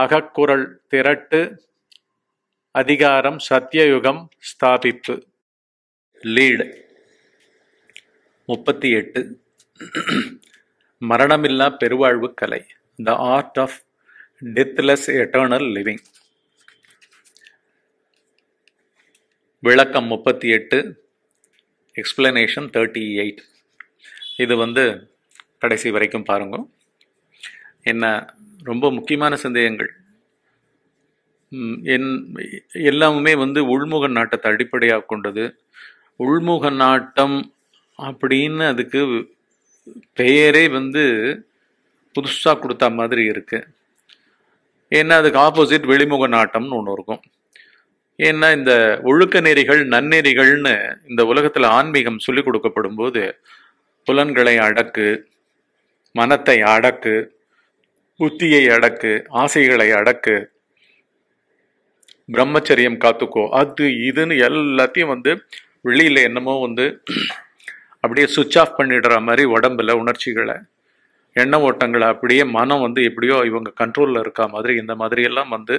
அகக்குரல் திரட்டு அதிகாரம் சத்தியயுகம் ஸ்தாபிப்பு லீடு முப்பத்தி எட்டு மரணமில்லா பெருவாழ்வு கலை the art of deathless eternal living விளக்கம் முப்பத்தி எட்டு எக்ஸ்பிளனேஷன் தேர்ட்டி எயிட் இது வந்து கடைசி வரைக்கும் பாருங்க என்ன ரொம்ப முக்கியமான சந்தேகங்கள் என் எல்லாமே வந்து உள்முக நாட்டத்தை அடிப்படையாக கொண்டது உள்முக நாட்டம் அப்படின்னு அதுக்கு பெயரே வந்து புதுசாக கொடுத்தா மாதிரி இருக்குது ஏன்னா அதுக்கு ஆப்போசிட் வெளிமுக நாட்டம்னு ஒன்று இருக்கும் ஏன்னா இந்த ஒழுக்க நெறிகள் நன்னெறிகள்னு இந்த உலகத்தில் ஆன்மீகம் சொல்லிக் கொடுக்கப்படும் போது புலன்களை அடக்கு மனத்தை அடக்கு புத்தியை அடக்கு ஆசைகளை அடக்கு பிரம்மச்சரியம் காத்துக்கோ அது இதுன்னு எல்லாத்தையும் வந்து வெளியில் என்னமோ வந்து அப்படியே சுவிச் ஆஃப் பண்ணிடுற மாதிரி உடம்புல உணர்ச்சிகளை எண்ண ஓட்டங்களை அப்படியே மனம் வந்து எப்படியோ இவங்க கண்ட்ரோலில் இருக்கா மாதிரி இந்த மாதிரி எல்லாம் வந்து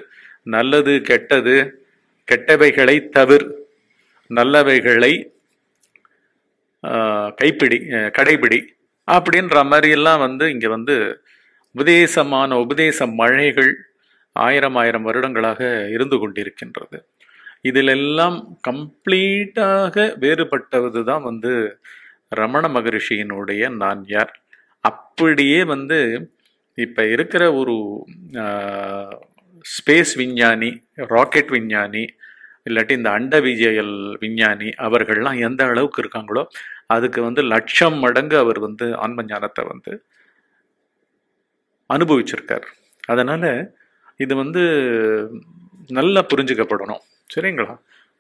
நல்லது கெட்டது கெட்டவைகளை தவிர நல்லவைகளை கைப்பிடி கடைபிடி அப்படின்ற மாதிரியெல்லாம் வந்து இங்கே வந்து உபதேசமான உபதேச மழைகள் ஆயிரம் ஆயிரம் வருடங்களாக இருந்து கொண்டிருக்கின்றது இதிலெல்லாம் கம்ப்ளீட்டாக வேறுபட்டது தான் வந்து ரமண மகரிஷியினுடைய நான் யார் அப்படியே வந்து இப்போ இருக்கிற ஒரு ஸ்பேஸ் விஞ்ஞானி ராக்கெட் விஞ்ஞானி இல்லாட்டி இந்த அண்ட விஜயல் விஞ்ஞானி அவர்கள்லாம் எந்த அளவுக்கு இருக்காங்களோ அதுக்கு வந்து லட்சம் மடங்கு அவர் வந்து ஆன்ம ஞானத்தை வந்து அனுபவிச்சிருக்கார் அதனால் இது வந்து நல்லா புரிஞ்சுக்கப்படணும் சரிங்களா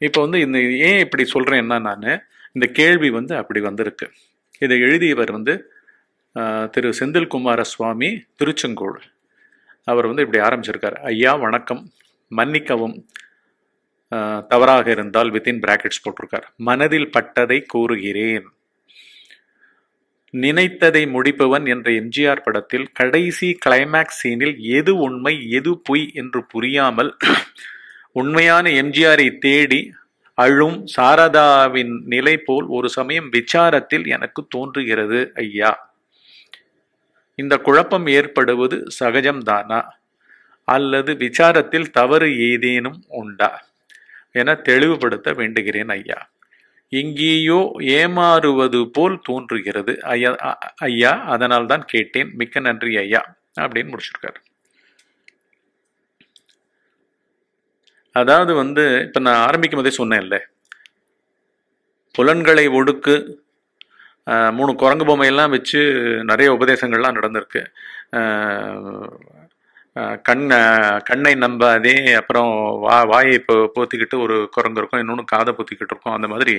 இப்போ வந்து இந்த ஏன் இப்படி சொல்கிறேன் என்ன நான் இந்த கேள்வி வந்து அப்படி வந்திருக்கு இதை எழுதியவர் வந்து திரு செந்தில் குமார சுவாமி திருச்செங்கோடு அவர் வந்து இப்படி ஆரம்பிச்சிருக்கார் ஐயா வணக்கம் மன்னிக்கவும் தவறாக இருந்தால் வித்தின் பிராக்கெட்ஸ் போட்டிருக்கார் மனதில் பட்டதை கூறுகிறேன் நினைத்ததை முடிப்பவன் என்ற எம்ஜிஆர் படத்தில் கடைசி கிளைமேக்ஸ் சீனில் எது உண்மை எது பொய் என்று புரியாமல் உண்மையான எம்ஜிஆரை தேடி அழும் சாரதாவின் நிலை போல் ஒரு சமயம் விசாரத்தில் எனக்கு தோன்றுகிறது ஐயா இந்த குழப்பம் ஏற்படுவது சகஜம்தானா அல்லது விசாரத்தில் தவறு ஏதேனும் உண்டா என தெளிவுபடுத்த வேண்டுகிறேன் ஐயா எங்கேயோ ஏமாறுவது போல் தோன்றுகிறது ஐயா ஐயா அதனால் தான் கேட்டேன் மிக்க நன்றி ஐயா அப்படின்னு முடிச்சிருக்காரு அதாவது வந்து இப்போ நான் ஆரம்பிக்கும் போதே சொன்னேன்ல புலன்களை ஒடுக்கு மூணு குரங்கு பொம்மையெல்லாம் வச்சு நிறைய உபதேசங்கள்லாம் நடந்திருக்கு கண்ணை கண்ணை நம்பாதே அப்புறம் வா வாயை இப்போ போத்திக்கிட்டு ஒரு குரங்கு இருக்கும் இன்னொன்று காதை போத்திக்கிட்டு இருக்கும் அந்த மாதிரி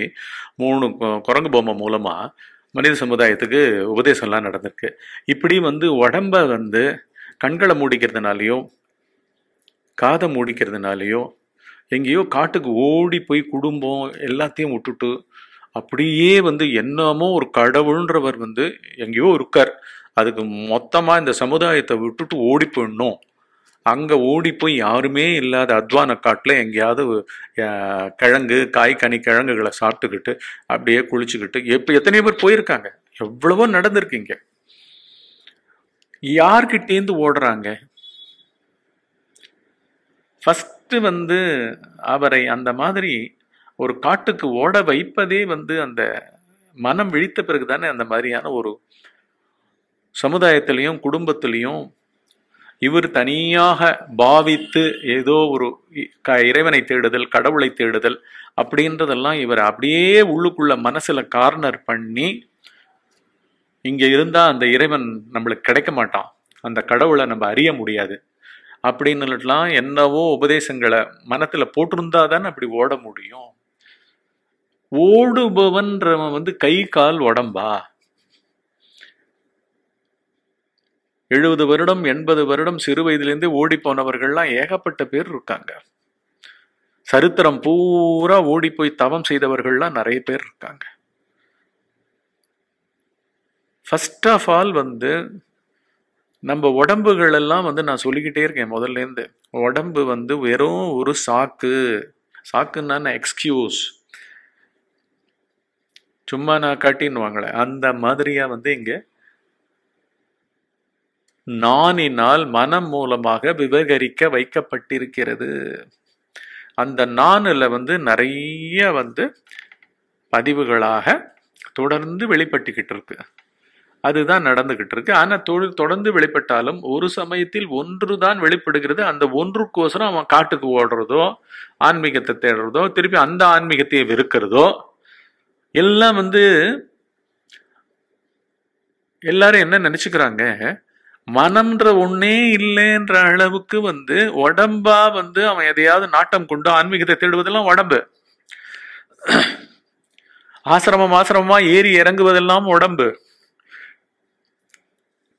மூணு குரங்கு பொம்மை மூலமாக மனித சமுதாயத்துக்கு உபதேசம்லாம் நடந்திருக்கு இப்படி வந்து உடம்ப வந்து கண்களை மூடிக்கிறதுனாலையோ காதை மூடிக்கிறதுனாலையோ எங்கேயோ காட்டுக்கு ஓடி போய் குடும்பம் எல்லாத்தையும் விட்டுட்டு அப்படியே வந்து என்னமோ ஒரு கடவுள்ன்றவர் வந்து எங்கேயோ இருக்கார் அதுக்கு மொத்தமாக இந்த சமுதாயத்தை விட்டுட்டு ஓடி போயிடணும் அங்கே ஓடி போய் யாருமே இல்லாத அத்வான காட்டில் எங்கேயாவது கிழங்கு காய் கனி கிழங்குகளை சாப்பிட்டுக்கிட்டு அப்படியே குளிச்சுக்கிட்டு எப்போ எத்தனையோ பேர் போயிருக்காங்க எவ்வளவோ நடந்திருக்கீங்க யார்கிட்டேந்து ஓடுறாங்க ஃபஸ்ட்டு வந்து அவரை அந்த மாதிரி ஒரு காட்டுக்கு ஓட வைப்பதே வந்து அந்த மனம் விழித்த பிறகு தானே அந்த மாதிரியான ஒரு சமுதாயத்திலையும் குடும்பத்திலையும் இவர் தனியாக பாவித்து ஏதோ ஒரு க இறைவனை தேடுதல் கடவுளை தேடுதல் அப்படின்றதெல்லாம் இவர் அப்படியே உள்ளுக்குள்ள மனசில் கார்னர் பண்ணி இங்கே இருந்தால் அந்த இறைவன் நம்மளுக்கு கிடைக்க மாட்டான் அந்த கடவுளை நம்ம அறிய முடியாது அப்படின்னுலாம் என்னவோ உபதேசங்களை மனத்தில் போட்டிருந்தா தானே அப்படி ஓட முடியும் ஓடுபவன்றவன் வந்து கை கால் உடம்பா எழுபது வருடம் எண்பது வருடம் சிறு வயதிலேருந்து ஓடி போனவர்கள்லாம் ஏகப்பட்ட பேர் இருக்காங்க சரித்திரம் பூரா ஓடி போய் தவம் செய்தவர்கள்லாம் நிறைய பேர் இருக்காங்க ஃபஸ்ட் ஆஃப் ஆல் வந்து நம்ம உடம்புகள் எல்லாம் வந்து நான் சொல்லிக்கிட்டே இருக்கேன் முதல்லேருந்து உடம்பு வந்து வெறும் ஒரு சாக்கு சாக்குன்னா எக்ஸ்கியூஸ் சும்மா நான் காட்டின்னு வாங்கலை அந்த மாதிரியாக வந்து இங்கே நானினால் மனம் மூலமாக விவகரிக்க வைக்கப்பட்டிருக்கிறது அந்த நானில் வந்து நிறைய வந்து பதிவுகளாக தொடர்ந்து வெளிப்பட்டுக்கிட்டு இருக்கு அதுதான் நடந்துகிட்டு இருக்கு ஆனால் தொழில் தொடர்ந்து வெளிப்பட்டாலும் ஒரு சமயத்தில் ஒன்று தான் வெளிப்படுகிறது அந்த ஒன்றுக்கோசரம் அவன் காட்டுக்கு ஓடுறதோ ஆன்மீகத்தை தேடுறதோ திருப்பி அந்த ஆன்மீகத்தையே வெறுக்கிறதோ எல்லாம் வந்து எல்லாரும் என்ன நினச்சிக்கிறாங்க மனம்ன்ற ஒன்னே இல்லைன்ற அளவுக்கு வந்து உடம்பா வந்து அவன் எதையாவது நாட்டம் கொண்டு ஆன்மீகத்தை தேடுவதெல்லாம் உடம்பு ஆசிரமம் ஆசிரமமா ஏறி இறங்குவதெல்லாம் உடம்பு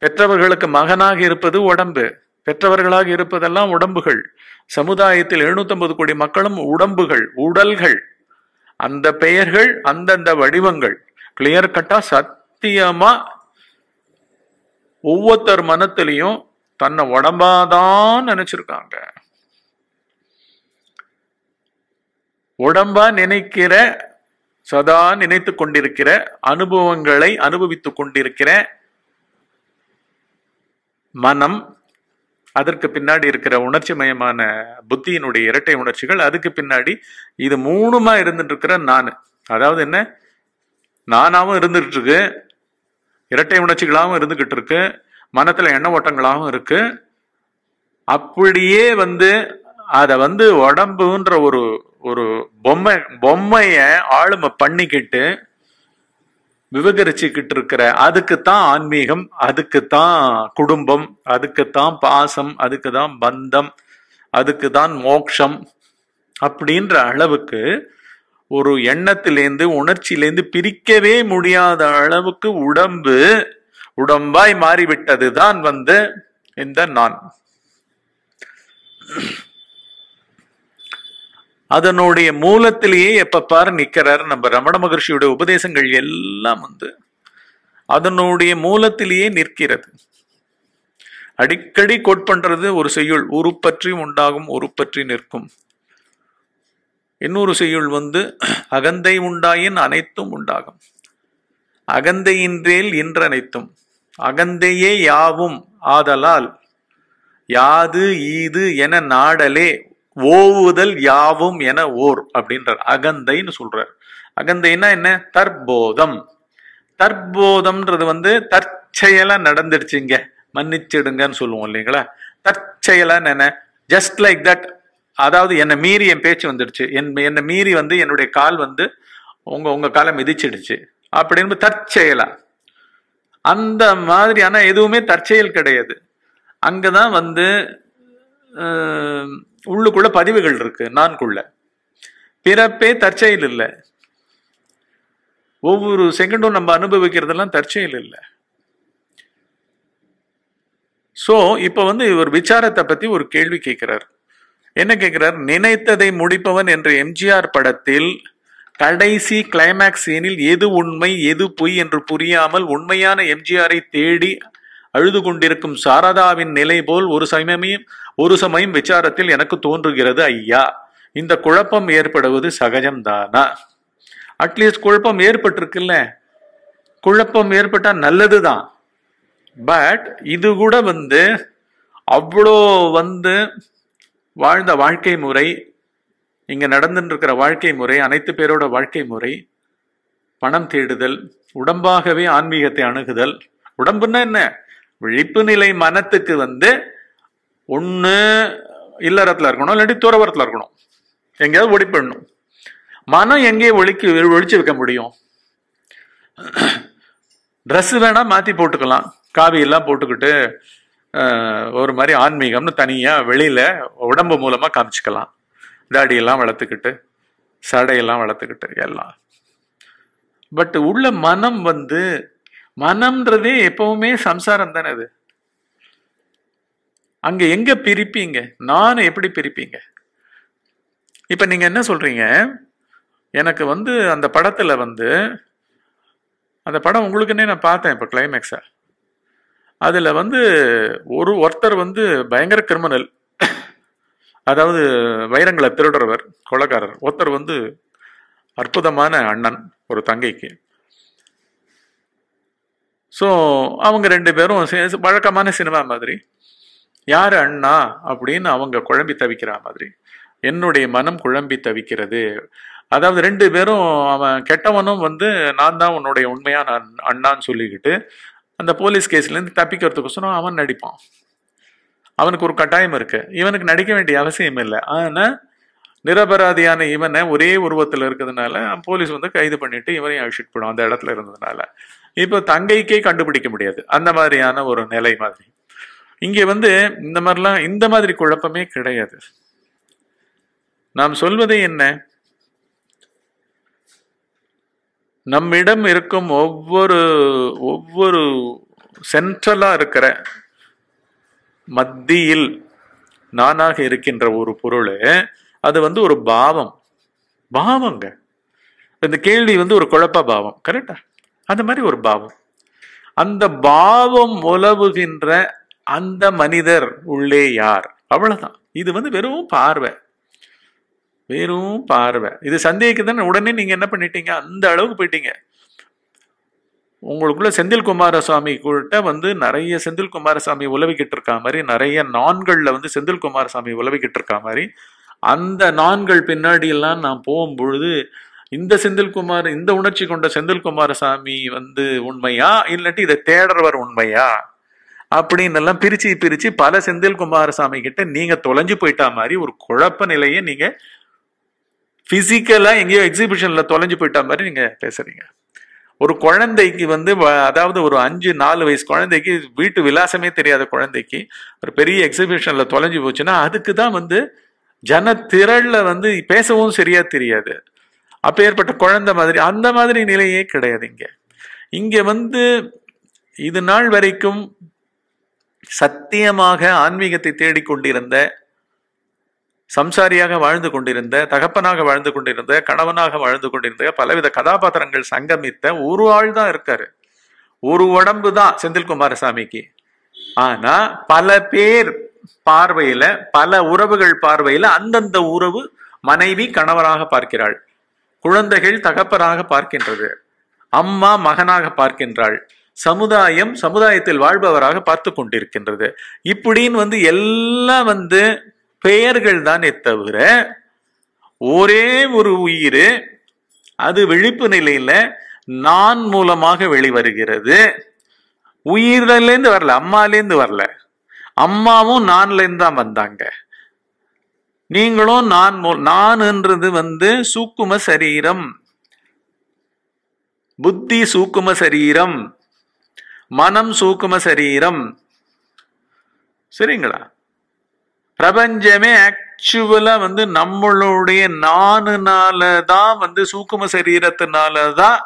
பெற்றவர்களுக்கு மகனாக இருப்பது உடம்பு பெற்றவர்களாக இருப்பதெல்லாம் உடம்புகள் சமுதாயத்தில் எழுநூத்தி கோடி மக்களும் உடம்புகள் உடல்கள் அந்த பெயர்கள் அந்தந்த வடிவங்கள் கிளியர் கட்டா சத்தியமா ஒவ்வொருத்தர் மனத்திலையும் தன்னை உடம்பாதான் நினைச்சிருக்காங்க உடம்பா நினைக்கிற சதா நினைத்து கொண்டிருக்கிற அனுபவங்களை அனுபவித்துக் கொண்டிருக்கிற மனம் அதற்கு பின்னாடி இருக்கிற உணர்ச்சி மயமான புத்தியினுடைய இரட்டை உணர்ச்சிகள் அதுக்கு பின்னாடி இது மூணுமா இருந்துட்டு இருக்கிற நான் அதாவது என்ன நானாவும் இருந்துட்டு இருக்கு இரட்டை உணர்ச்சிகளாகவும் இருந்துகிட்டு இருக்கு மனத்துல எண்ண ஓட்டங்களாகவும் இருக்கு அப்படியே வந்து அதை வந்து உடம்புன்ற ஒரு ஒரு பொம்மை பொம்மைய ஆளுமை பண்ணிக்கிட்டு விவகரிச்சுக்கிட்டு இருக்கிற அதுக்குத்தான் ஆன்மீகம் அதுக்குத்தான் குடும்பம் அதுக்குத்தான் பாசம் அதுக்கு தான் பந்தம் அதுக்கு தான் மோக்ஷம் அப்படின்ற அளவுக்கு ஒரு எண்ணத்திலேருந்து உணர்ச்சியிலேருந்து பிரிக்கவே முடியாத அளவுக்கு உடம்பு உடம்பாய் மாறிவிட்டது தான் வந்து இந்த நான் அதனுடைய மூலத்திலேயே எப்ப பாரு நிக்கிறார் நம்ம ரமண மகர்ஷியுடைய உபதேசங்கள் எல்லாம் வந்து அதனுடைய மூலத்திலேயே நிற்கிறது அடிக்கடி கோட் பண்றது ஒரு செய்யுள் உருப்பற்றி உண்டாகும் உருப்பற்றி நிற்கும் இன்னொரு செய்யுள் வந்து அகந்தை உண்டாயின் அனைத்தும் உண்டாகும் அகந்தையின்றேல் இன்றனைத்தும் அகந்தையே யாவும் ஆதலால் யாது ஈது என நாடலே ஓவுதல் யாவும் என ஓர் அப்படின்றார் அகந்தைன்னு சொல்றார் அகந்தைன்னா என்ன தற்போதம் தற்போதம்ன்றது வந்து தற்செயலா நடந்துடுச்சுங்க மன்னிச்சிடுங்கன்னு சொல்லுவோம் இல்லைங்களா தற்செயலா என்ன ஜஸ்ட் லைக் தட் அதாவது என்னை மீறி என் பேச்சு வந்துடுச்சு என் என்னை மீறி வந்து என்னுடைய கால் வந்து உங்க உங்க காலை மிதிச்சிடுச்சு அப்படின்னு தற்செயலா அந்த மாதிரி எதுவுமே தற்செயல் கிடையாது அங்கே தான் வந்து உள்ளுக்குள்ள பதிவுகள் இருக்கு நான்குள்ள பிறப்பே தற்செயல் இல்லை ஒவ்வொரு செகண்டும் நம்ம அனுபவிக்கிறதெல்லாம் தற்செயல் இல்லை ஸோ இப்போ வந்து இவர் விசாரத்தை பற்றி ஒரு கேள்வி கேட்கிறார் என்ன கேட்கிறார் நினைத்ததை முடிப்பவன் என்ற எம்ஜிஆர் படத்தில் கடைசி கிளைமேக்ஸ் சீனில் எது உண்மை எது பொய் என்று புரியாமல் உண்மையான எம்ஜிஆரை தேடி அழுது கொண்டிருக்கும் சாரதாவின் நிலை போல் ஒரு சமயம் ஒரு சமயம் விசாரத்தில் எனக்கு தோன்றுகிறது ஐயா இந்த குழப்பம் ஏற்படுவது சகஜம்தானா அட்லீஸ்ட் குழப்பம் ஏற்பட்டிருக்குல்ல குழப்பம் ஏற்பட்டா நல்லது தான் பட் இது கூட வந்து அவ்வளோ வந்து வாழ்ந்த வாழ்க்கை முறை இங்கே நடந்துருக்கிற வாழ்க்கை முறை அனைத்து பேரோட வாழ்க்கை முறை பணம் தேடுதல் உடம்பாகவே ஆன்மீகத்தை அணுகுதல் உடம்புன்னா என்ன விழிப்பு நிலை மனத்துக்கு வந்து ஒன்று இல்லறத்தில் இருக்கணும் இல்லாட்டி துறவரத்தில் இருக்கணும் எங்கேயாவது ஒழிப்பிடணும் மனம் எங்கேயே ஒழிக்கு ஒழிச்சு வைக்க முடியும் ட்ரெஸ்ஸு வேணால் மாற்றி போட்டுக்கலாம் காவியெல்லாம் போட்டுக்கிட்டு ஒரு மாதிரி ஆன்மீகம்னு தனியாக வெளியில் உடம்பு மூலமாக காமிச்சிக்கலாம் தாடியெல்லாம் வளர்த்துக்கிட்டு சடையெல்லாம் வளர்த்துக்கிட்டு எல்லாம் பட் உள்ள மனம் வந்து மனம்ன்றதே எப்பவுமே சம்சாரம் தானே அது அங்க எங்க பிரிப்பீங்க நான் எப்படி பிரிப்பீங்க இப்ப நீங்க என்ன சொல்றீங்க எனக்கு வந்து அந்த படத்துல வந்து அந்த படம் உங்களுக்குன்னே நான் பார்த்தேன் இப்போ கிளைமேக்ஸா அதில் வந்து ஒரு ஒருத்தர் வந்து பயங்கர கிரிமினல் அதாவது வைரங்களை திருடுறவர் கொலக்காரர் ஒருத்தர் வந்து அற்புதமான அண்ணன் ஒரு தங்கைக்கு ஸோ அவங்க ரெண்டு பேரும் வழக்கமான சினிமா மாதிரி யார் அண்ணா அப்படின்னு அவங்க குழம்பி தவிக்கிற மாதிரி என்னுடைய மனம் குழம்பி தவிக்கிறது அதாவது ரெண்டு பேரும் அவன் கெட்டவனும் வந்து நான் தான் உன்னுடைய உண்மையான அண்ணான்னு சொல்லிக்கிட்டு அந்த போலீஸ் கேஸ்லேருந்து தப்பிக்கிறதுக்கோசரம் அவன் நடிப்பான் அவனுக்கு ஒரு கட்டாயம் இருக்கு இவனுக்கு நடிக்க வேண்டிய அவசியம் இல்லை ஆனால் நிரபராதியான இவனை ஒரே உருவத்தில் இருக்கிறதுனால போலீஸ் வந்து கைது பண்ணிட்டு இவனையும் அழிச்சிட்டு போடும் அந்த இடத்துல இருந்ததுனால இப்போ தங்கைக்கே கண்டுபிடிக்க முடியாது அந்த மாதிரியான ஒரு நிலை மாதிரி இங்கே வந்து இந்த மாதிரிலாம் இந்த மாதிரி குழப்பமே கிடையாது நாம் சொல்வது என்ன நம்மிடம் இருக்கும் ஒவ்வொரு ஒவ்வொரு சென்ட்ரலாக இருக்கிற மத்தியில் நானாக இருக்கின்ற ஒரு பொருள் அது வந்து ஒரு பாவம் பாவங்க இந்த கேள்வி வந்து ஒரு குழப்ப பாவம் கரெக்டா அந்த மாதிரி ஒரு பாவம் அந்த பாவம் உலவுகின்ற அந்த மனிதர் உள்ளே யார் அவ்வளவுதான் இது வந்து வெறும் பார்வை வெறும் பார்வை இது சந்தேகிக்குதுன்னு உடனே நீங்கள் என்ன பண்ணிட்டீங்க அந்த அளவுக்கு போயிட்டீங்க உங்களுக்குள்ள செந்தில் குமாரசாமி கூட்ட வந்து நிறைய செந்தில் குமாரசாமி உலவிக்கிட்டு இருக்கா மாதிரி நிறைய நான்கள்ல வந்து செந்தில் குமாரசாமி உலவிக்கிட்டு இருக்கா மாதிரி அந்த நான்கள் பின்னாடியெல்லாம் நான் போகும்பொழுது இந்த செந்தில்குமார் இந்த உணர்ச்சி கொண்ட செந்தில் குமாரசாமி வந்து உண்மையா இல்லாட்டி இதை தேடுறவர் உண்மையா அப்படின்னு எல்லாம் பிரிச்சு பிரிச்சு பல செந்தில் குமாரசாமி கிட்ட நீங்க தொலைஞ்சு போயிட்டா மாதிரி ஒரு குழப்ப நிலையை நீங்க பிசிக்கலா எங்கேயோ எக்ஸிபிஷனில் தொலைஞ்சு போயிட்ட மாதிரி நீங்கள் பேசுகிறீங்க ஒரு குழந்தைக்கு வந்து அதாவது ஒரு அஞ்சு நாலு வயசு குழந்தைக்கு வீட்டு விலாசமே தெரியாத குழந்தைக்கு ஒரு பெரிய எக்ஸிபிஷனில் தொலைஞ்சு போச்சுன்னா அதுக்கு தான் வந்து ஜன திரளில் வந்து பேசவும் சரியாக தெரியாது அப்போ ஏற்பட்ட குழந்தை மாதிரி அந்த மாதிரி நிலையே கிடையாது இங்கே இங்கே வந்து இது நாள் வரைக்கும் சத்தியமாக ஆன்மீகத்தை தேடிக்கொண்டிருந்த சம்சாரியாக வாழ்ந்து கொண்டிருந்த தகப்பனாக வாழ்ந்து கொண்டிருந்த கணவனாக வாழ்ந்து கொண்டிருந்த பலவித கதாபாத்திரங்கள் சங்கமித்த ஒரு ஆள் தான் இருக்காரு ஒரு உடம்பு தான் செந்தில் குமாரசாமிக்கு ஆனா பல பேர் பார்வையில பல உறவுகள் பார்வையில அந்தந்த உறவு மனைவி கணவராக பார்க்கிறாள் குழந்தைகள் தகப்பனாக பார்க்கின்றது அம்மா மகனாக பார்க்கின்றாள் சமுதாயம் சமுதாயத்தில் வாழ்பவராக பார்த்து கொண்டிருக்கின்றது இப்படின்னு வந்து எல்லாம் வந்து பெயர்கள் தானே தவிர ஒரே ஒரு உயிர் அது விழிப்பு நிலையில நான் மூலமாக வெளிவருகிறது உயிரிலேருந்து வரல அம்மாலேருந்து வரல அம்மாவும் நான்லேருந்து தான் வந்தாங்க நீங்களும் நான் நான்ன்றது வந்து சூக்கும சரீரம் புத்தி சூக்கும சரீரம் மனம் சூக்கும சரீரம் சரிங்களா பிரபஞ்சமே ஆக்சுவலா வந்து நம்மளுடைய நானுனால தான் வந்து சூக்கும சரீரத்தினால தான்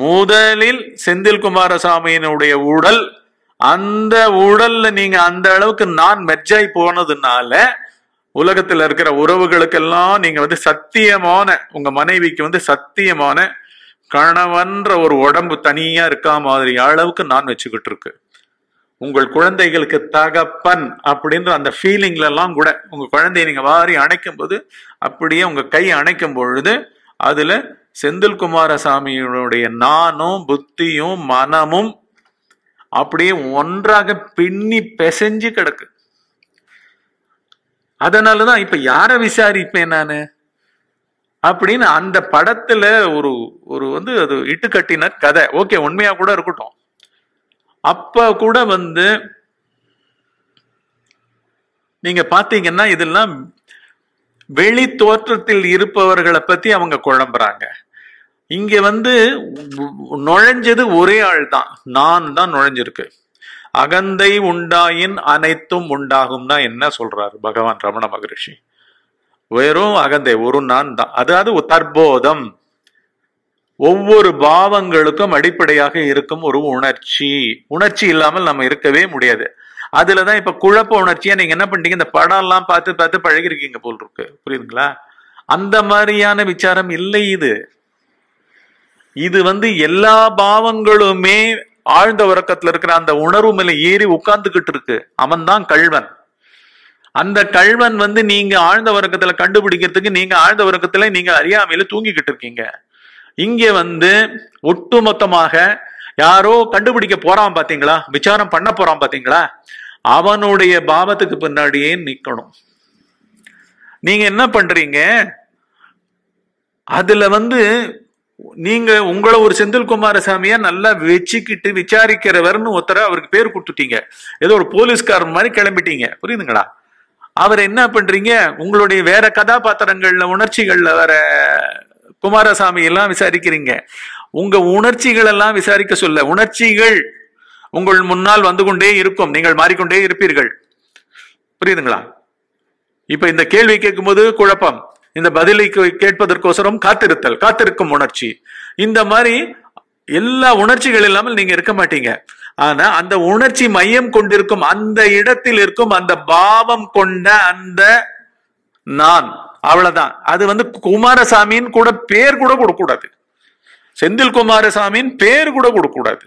முதலில் செந்தில் குமாரசாமியினுடைய உடல் அந்த உடல்ல நீங்க அந்த அளவுக்கு நான் மெர்ஜாய் போனதுனால உலகத்துல இருக்கிற உறவுகளுக்கெல்லாம் நீங்க வந்து சத்தியமான உங்க மனைவிக்கு வந்து சத்தியமான கணவன்ற ஒரு உடம்பு தனியா இருக்கா மாதிரி அளவுக்கு நான் வச்சுக்கிட்டு இருக்கு உங்கள் குழந்தைகளுக்கு தகப்பன் அப்படின்ற அந்த ஃபீலிங்ல எல்லாம் கூட உங்க குழந்தைய நீங்க வாரி அணைக்கும் போது அப்படியே உங்க கை அணைக்கும் பொழுது அதுல செந்தில் குமாரசாமியினுடைய நானும் புத்தியும் மனமும் அப்படியே ஒன்றாக பின்னி பெசைஞ்சு கிடக்கு அதனாலதான் இப்ப யார விசாரிப்பேன் நானு அப்படின்னு அந்த படத்துல ஒரு ஒரு வந்து அது இட்டுக்கட்டின கதை ஓகே உண்மையா கூட இருக்கட்டும் அப்போ கூட வந்து நீங்க பாத்தீங்கன்னா இதெல்லாம் வெளி தோற்றத்தில் இருப்பவர்களை பத்தி அவங்க குழம்புறாங்க இங்க வந்து நுழைஞ்சது ஒரே ஆள் தான் நான் தான் நுழைஞ்சிருக்கு அகந்தை உண்டாயின் அனைத்தும் உண்டாகும் தான் என்ன சொல்றாரு பகவான் ரமண மகரிஷி வெறும் அகந்தை ஒரு நான் தான் அதாவது தற்போதம் ஒவ்வொரு பாவங்களுக்கும் அடிப்படையாக இருக்கும் ஒரு உணர்ச்சி உணர்ச்சி இல்லாமல் நம்ம இருக்கவே முடியாது அதுலதான் இப்ப குழப்ப உணர்ச்சியா நீங்க என்ன பண்ணிட்டீங்க இந்த படம் எல்லாம் பார்த்து பார்த்து பழகிருக்கீங்க போல் இருக்கு புரியுதுங்களா அந்த மாதிரியான விசாரம் இல்லை இது இது வந்து எல்லா பாவங்களுமே ஆழ்ந்த உறக்கத்துல இருக்கிற அந்த உணர்வு மேல ஏறி உட்கார்ந்துகிட்டு இருக்கு அவன் தான் கல்வன் அந்த கல்வன் வந்து நீங்க ஆழ்ந்த உறக்கத்துல கண்டுபிடிக்கிறதுக்கு நீங்க ஆழ்ந்த உறக்கத்துல நீங்க அறியாமையில தூங்கிக்கிட்டு இருக்கீங்க இங்கே வந்து ஒட்டுமொத்தமாக யாரோ கண்டுபிடிக்க போறான் பாத்தீங்களா விசாரம் பண்ண போறான் பாத்தீங்களா அவனுடைய பாவத்துக்கு பின்னாடியே நிக்கணும் நீங்க என்ன பண்றீங்க அதுல வந்து நீங்க உங்களை ஒரு செந்தில் குமாரசாமியா நல்லா வச்சுக்கிட்டு விசாரிக்கிறவர்னு ஒருத்தர அவருக்கு பேர் கொடுத்துட்டீங்க ஏதோ ஒரு போலீஸ்காரன் மாதிரி கிளம்பிட்டீங்க புரியுதுங்களா அவர் என்ன பண்றீங்க உங்களுடைய வேற கதாபாத்திரங்கள்ல உணர்ச்சிகள்ல வேற குமாரசாமி எல்லாம் விசாரிக்கிறீங்க உங்க உணர்ச்சிகள் எல்லாம் விசாரிக்க சொல்ல உணர்ச்சிகள் உங்கள் முன்னால் வந்து கொண்டே இருக்கும் நீங்கள் மாறிக்கொண்டே இருப்பீர்கள் புரியுதுங்களா இப்ப இந்த கேள்வி கேட்கும்போது குழப்பம் இந்த பதிலை கேட்பதற்கோசரம் காத்திருத்தல் காத்திருக்கும் உணர்ச்சி இந்த மாதிரி எல்லா உணர்ச்சிகள் இல்லாமல் நீங்க இருக்க மாட்டீங்க ஆனா அந்த உணர்ச்சி மையம் கொண்டிருக்கும் அந்த இடத்தில் இருக்கும் அந்த பாவம் கொண்ட அந்த நான் அவ்வளவுதான் அது வந்து குமாரசாமியின் கூட பேர் கூட கொடுக்கக்கூடாது செந்தில் குமாரசாமின்னு பேர் கூட கொடுக்கக்கூடாது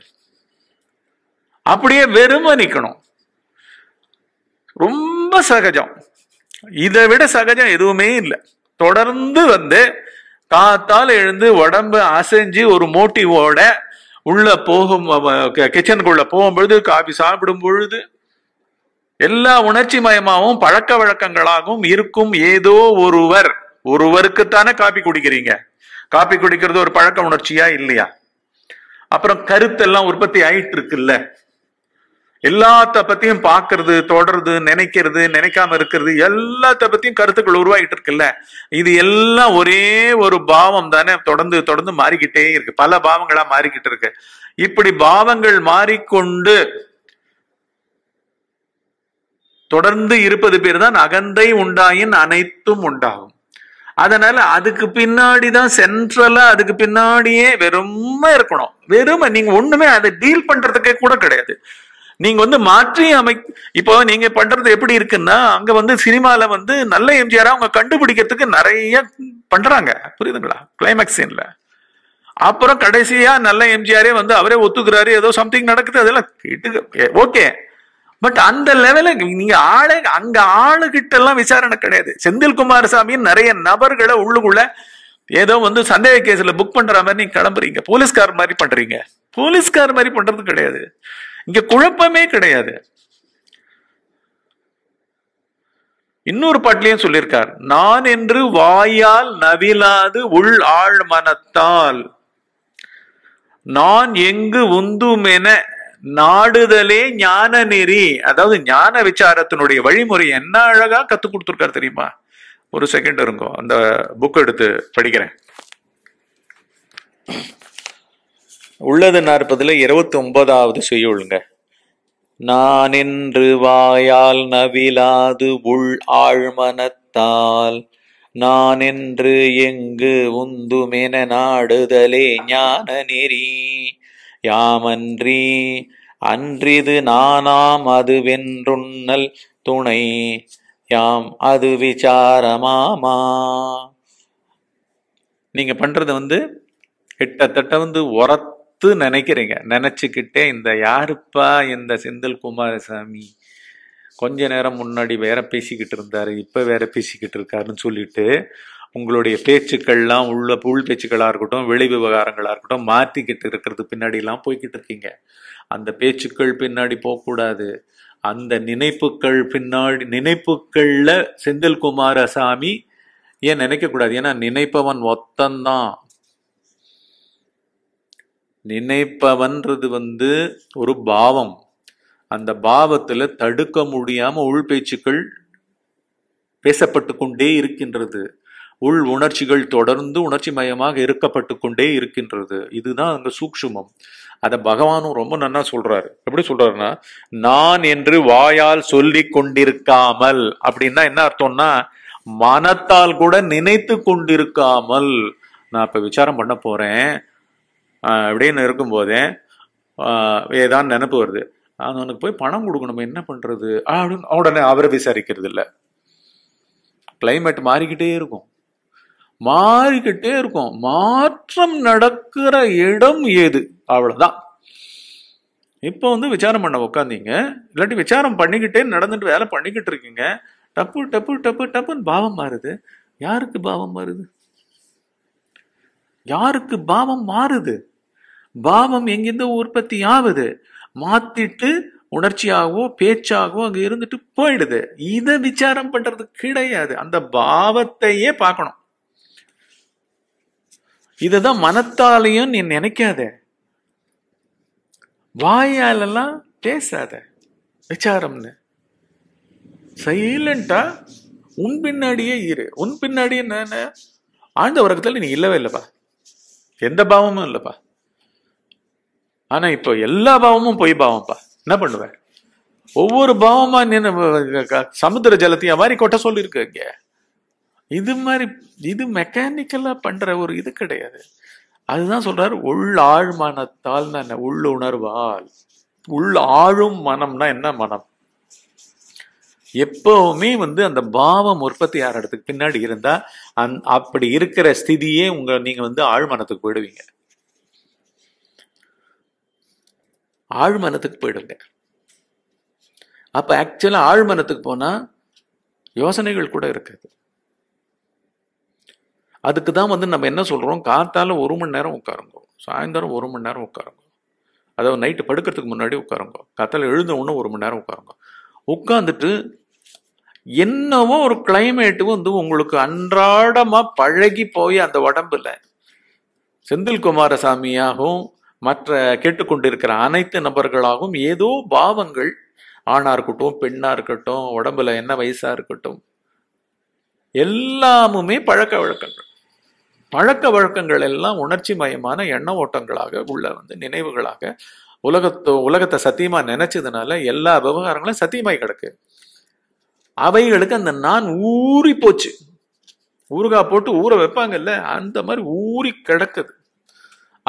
அப்படியே வெறும நிக்கணும் ரொம்ப சகஜம் இதை விட சகஜம் எதுவுமே இல்லை தொடர்ந்து வந்து காத்தால் எழுந்து உடம்பு அசைஞ்சு ஒரு மோட்டிவோட உள்ள போகும் கிச்சனுக்குள்ள போகும் பொழுது காபி சாப்பிடும் பொழுது எல்லா உணர்ச்சி மயமாகவும் பழக்க வழக்கங்களாகவும் இருக்கும் ஏதோ ஒருவர் ஒருவருக்குத்தானே காப்பி குடிக்கிறீங்க காப்பி குடிக்கிறது ஒரு பழக்க உணர்ச்சியா இல்லையா அப்புறம் கருத்தெல்லாம் உற்பத்தி ஆயிட்டு இருக்குல்ல எல்லாத்த பத்தியும் பாக்குறது தொடர்றது நினைக்கிறது நினைக்காம இருக்கிறது எல்லாத்த பத்தியும் கருத்துக்கள் உருவாகிட்டு இருக்குல்ல இது எல்லாம் ஒரே ஒரு பாவம் தானே தொடர்ந்து தொடர்ந்து மாறிக்கிட்டே இருக்கு பல பாவங்களா மாறிக்கிட்டு இருக்கு இப்படி பாவங்கள் மாறிக்கொண்டு தொடர்ந்து இருப்பது பேர் தான் அகந்தை உண்டாயின் அனைத்தும் உண்டாகும் அதனால அதுக்கு பின்னாடி தான் சென்ட்ரலா அதுக்கு பின்னாடியே வெறும் இருக்கணும் வெறும நீங்க ஒண்ணுமே அதை டீல் பண்றதுக்கே கூட கிடையாது நீங்க வந்து மாற்றி அமை இப்போ நீங்க பண்றது எப்படி இருக்குன்னா அங்க வந்து சினிமால வந்து நல்ல எம்ஜிஆர் அவங்க கண்டுபிடிக்கிறதுக்கு நிறைய பண்றாங்க புரியுதுங்களா கிளைமேக்ஸ் சீன்ல அப்புறம் கடைசியா நல்ல எம்ஜிஆரே வந்து அவரே ஒத்துக்கிறாரு ஏதோ சம்திங் நடக்குது அதெல்லாம் கேட்டு ஓகே பட் அந்த லெவலுக்கு நீங்க ஆளே அங்க ஆளுகிட்ட எல்லாம் விசாரணை கிடையாது செந்தில் சாமி நிறைய நபர்களை உள்ளுக்குள்ள ஏதோ வந்து சந்தேக கேஸ்ல புக் பண்ற மாதிரி நீங்க கிளம்புறீங்க போலீஸ்கார் மாதிரி பண்றீங்க போலீஸ்கார் மாதிரி பண்றது கிடையாது இங்க குழப்பமே கிடையாது இன்னொரு பாட்டிலையும் சொல்லியிருக்கார் நான் என்று வாயால் நவிலாது உள் ஆழ் மனத்தால் நான் எங்கு உந்துமென நாடுதலே ஞான நெறி அதாவது ஞான விசாரத்தினுடைய வழிமுறை என்ன அழகா கத்து கொடுத்துருக்காரு தெரியுமா ஒரு செகண்ட் இருக்கும் அந்த புக் எடுத்து படிக்கிறேன் உள்ளது நாற்பதுல இருபத்தி ஒன்பதாவது செய்யுள்ங்க நான் என்று வாயால் நவிலாது உள் ஆழ்மனத்தால் நான் என்று எங்கு உந்துமென நாடுதலே ஞான நெறி யாமன்றி அன்றிது நானாம் வென்றுண்ணல் துணை யாம் அது விசாரமாமா நீங்க பண்றது வந்து கிட்டத்தட்ட வந்து உரத்து நினைக்கிறீங்க நினைச்சுக்கிட்டே இந்த யாருப்பா இந்த செந்தில் குமாரசாமி கொஞ்ச நேரம் முன்னாடி வேற பேசிக்கிட்டு இருந்தாரு இப்ப வேற பேசிக்கிட்டு இருக்காருன்னு சொல்லிட்டு உங்களுடைய பேச்சுக்கள்லாம் உள்ள உள் பேச்சுக்களாக இருக்கட்டும் வெளி விவகாரங்களாக இருக்கட்டும் மாற்றிக்கிட்டு இருக்கிறது பின்னாடிலாம் போய்கிட்டு இருக்கீங்க அந்த பேச்சுக்கள் பின்னாடி போகக்கூடாது அந்த நினைப்புக்கள் பின்னாடி நினைப்புக்களில் செந்தில் குமாரசாமி ஏன் நினைக்கக்கூடாது ஏன்னா நினைப்பவன் ஒத்தந்தான் நினைப்பவன்றது வந்து ஒரு பாவம் அந்த பாவத்தில் தடுக்க முடியாமல் உள் பேச்சுக்கள் பேசப்பட்டு கொண்டே இருக்கின்றது உள் உணர்ச்சிகள் தொடர்ந்து உணர்ச்சி மயமாக இருக்கப்பட்டு கொண்டே இருக்கின்றது இதுதான் அங்க சூக்ஷுமம் அதை பகவானும் ரொம்ப நன்னா சொல்றாரு எப்படி சொல்றாருன்னா நான் என்று வாயால் சொல்லி கொண்டிருக்காமல் அப்படின்னா என்ன அர்த்தம்னா மனத்தால் கூட நினைத்து கொண்டிருக்காமல் நான் இப்போ விசாரம் பண்ண போறேன் அப்படின்னு இருக்கும் இருக்கும்போதே ஏதான் நினப்பு வருது அவனுக்கு போய் பணம் கொடுக்கணும் என்ன பண்றது அப்படின்னு உடனே அவரை விசாரிக்கிறது இல்லை கிளைமேட் மாறிக்கிட்டே இருக்கும் மாறிக்கிட்டே இருக்கும் மாற்றம் நடக்கிற இடம் ஏது அவ்வளவுதான் இப்போ வந்து விசாரம் பண்ண உட்காந்தீங்க இல்லாட்டி விசாரம் பண்ணிக்கிட்டே நடந்துட்டு வேலை பண்ணிக்கிட்டு இருக்கீங்க டப்பு டப்பு டப்பு டப்புன்னு பாவம் மாறுது யாருக்கு பாவம் மாறுது யாருக்கு பாவம் மாறுது பாவம் எங்கிருந்து உற்பத்தி ஆகுது மாத்திட்டு உணர்ச்சியாகவோ பேச்சாகவோ அங்க இருந்துட்டு போயிடுது இதை விசாரம் பண்றது கிடையாது அந்த பாவத்தையே பார்க்கணும் இததான் மனத்தாலையும் நீ நினைக்காத வாயாலெல்லாம் பேசாத விசாரம்னு சைலண்டா உன் பின்னாடியே இரு உன் பின்னாடியே நான் ஆழ்ந்த உறக்கத்தில் நீ இல்லவே இல்லைப்பா எந்த பாவமும் இல்லைப்பா ஆனா இப்போ எல்லா பாவமும் பொய் பாவம்ப்பா என்ன பண்ணுவேன் ஒவ்வொரு பாவமா நின்று சமுத்திர ஜலத்தையும் மாதிரி கொட்ட சொல்லியிருக்கு இங்கே இது மாதிரி இது மெக்கானிக்கலா பண்ற ஒரு இது கிடையாது அதுதான் சொல்றாரு உள் ஆழ்மனத்தால் என்ன உள் உணர்வால் உள் ஆழும் மனம்னா என்ன மனம் எப்பவுமே வந்து அந்த பாவம் உற்பத்தி இடத்துக்கு பின்னாடி இருந்தா அந் அப்படி இருக்கிற ஸ்திதியே உங்க நீங்க வந்து ஆழ்மனத்துக்கு போயிடுவீங்க ஆழ்மனத்துக்கு போயிடுங்க அப்ப ஆக்சுவலா ஆழ்மனத்துக்கு போனா யோசனைகள் கூட இருக்காது அதுக்கு தான் வந்து நம்ம என்ன சொல்கிறோம் காத்தால் ஒரு மணி நேரம் உட்காருங்க சாயந்தரம் ஒரு மணி நேரம் உட்காருங்க அதாவது நைட்டு படுக்கிறதுக்கு முன்னாடி உட்காருங்கோ காத்தால் எழுந்த உடனே ஒரு மணி நேரம் உட்காருங்கோ உட்காந்துட்டு என்னவோ ஒரு கிளைமேட்டு வந்து உங்களுக்கு அன்றாடமாக பழகி போய் அந்த உடம்புல செந்தில் குமாரசாமியாகவும் மற்ற கேட்டுக்கொண்டிருக்கிற அனைத்து நபர்களாகவும் ஏதோ பாவங்கள் ஆணாக இருக்கட்டும் பெண்ணாக இருக்கட்டும் உடம்புல என்ன வயசாக இருக்கட்டும் எல்லாமுமே பழக்க வழக்கங்கள் பழக்க வழக்கங்கள் எல்லாம் உணர்ச்சி மயமான எண்ண ஓட்டங்களாக உள்ள வந்து நினைவுகளாக உலகத்தோ உலகத்தை சத்தியமா நினைச்சதுனால எல்லா விவகாரங்களும் சத்தியமாய் கிடக்கு அவைகளுக்கு அந்த நான் ஊறி போச்சு ஊறுகாய் போட்டு ஊற வைப்பாங்கல்ல அந்த மாதிரி ஊறி கிடக்குது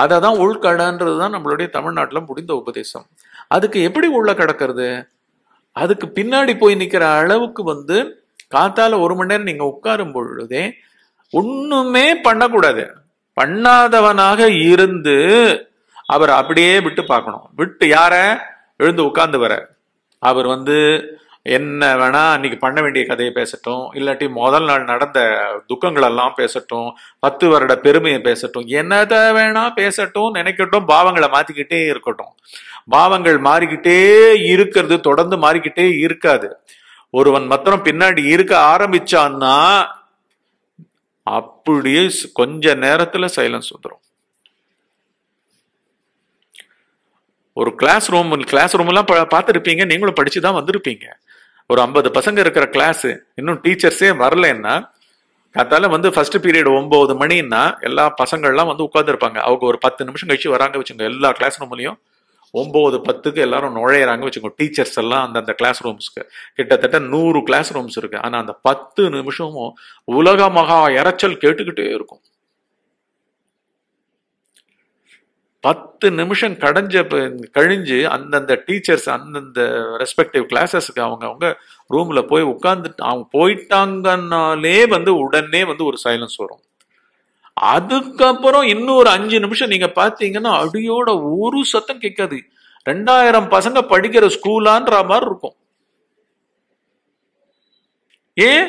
அதை தான் உள்கடன்றது தான் நம்மளுடைய தமிழ்நாட்டில் முடிந்த உபதேசம் அதுக்கு எப்படி உள்ள கிடக்கிறது அதுக்கு பின்னாடி போய் நிற்கிற அளவுக்கு வந்து காத்தால ஒரு மணி நேரம் நீங்கள் உட்காரும் பொழுதே ஒண்ணுமே பண்ணக்கூடாது பண்ணாதவனாக இருந்து அவர் அப்படியே விட்டு பார்க்கணும் விட்டு யார எழுந்து உட்கார்ந்து வர அவர் வந்து என்ன வேணா அன்னைக்கு பண்ண வேண்டிய கதையை பேசட்டும் இல்லாட்டி முதல் நாள் நடந்த துக்கங்கள் எல்லாம் பேசட்டும் பத்து வருட பெருமையை பேசட்டும் என்னதை வேணா பேசட்டும் நினைக்கட்டும் பாவங்களை மாத்திக்கிட்டே இருக்கட்டும் பாவங்கள் மாறிக்கிட்டே இருக்கிறது தொடர்ந்து மாறிக்கிட்டே இருக்காது ஒருவன் மாத்திரம் பின்னாடி இருக்க ஆரம்பிச்சான்னா அப்படியே கொஞ்ச நேரத்துல சைலன்ஸ் வந்துடும் ஒரு கிளாஸ் ரூம் கிளாஸ் ரூம் எல்லாம் பார்த்துருப்பீங்க நீங்களும் படிச்சுதான் தான் வந்திருப்பீங்க ஒரு ஐம்பது பசங்க இருக்கிற கிளாஸ் இன்னும் டீச்சர்ஸே வரலன்னா காத்தால வந்து ஃபர்ஸ்ட் பீரியட் ஒன்பது மணின்னா எல்லா பசங்கள்லாம் வந்து உட்காந்துருப்பாங்க அவங்க ஒரு பத்து நிமிஷம் கழிச்சு வராங்க வச்சுங்க எல்லா கிளாஸ் ரூம்லையும் ஒம்பது பத்துக்கு எல்லாரும் நுழையிறாங்க வச்சுக்கோ டீச்சர்ஸ் எல்லாம் அந்தந்த கிளாஸ் ரூம்ஸ்க்கு கிட்டத்தட்ட நூறு கிளாஸ் ரூம்ஸ் இருக்கு ஆனால் அந்த பத்து நிமிஷமும் உலக மகா இறைச்சல் கேட்டுக்கிட்டே இருக்கும் பத்து நிமிஷம் கடைஞ்ச கழிஞ்சு அந்தந்த டீச்சர்ஸ் அந்தந்த ரெஸ்பெக்டிவ் கிளாஸஸ்க்கு அவங்க அவங்க ரூமில் போய் உட்காந்துட்டு அவங்க போயிட்டாங்கன்னாலே வந்து உடனே வந்து ஒரு சைலன்ஸ் வரும் அதுக்கப்புறம் இன்னொரு அஞ்சு நிமிஷம் நீங்க பாத்தீங்கன்னா அடியோட ஒரு சத்தம் கேட்காது ரெண்டாயிரம் பசங்க படிக்கிற ஸ்கூலான்ற மாதிரி இருக்கும் ஏன்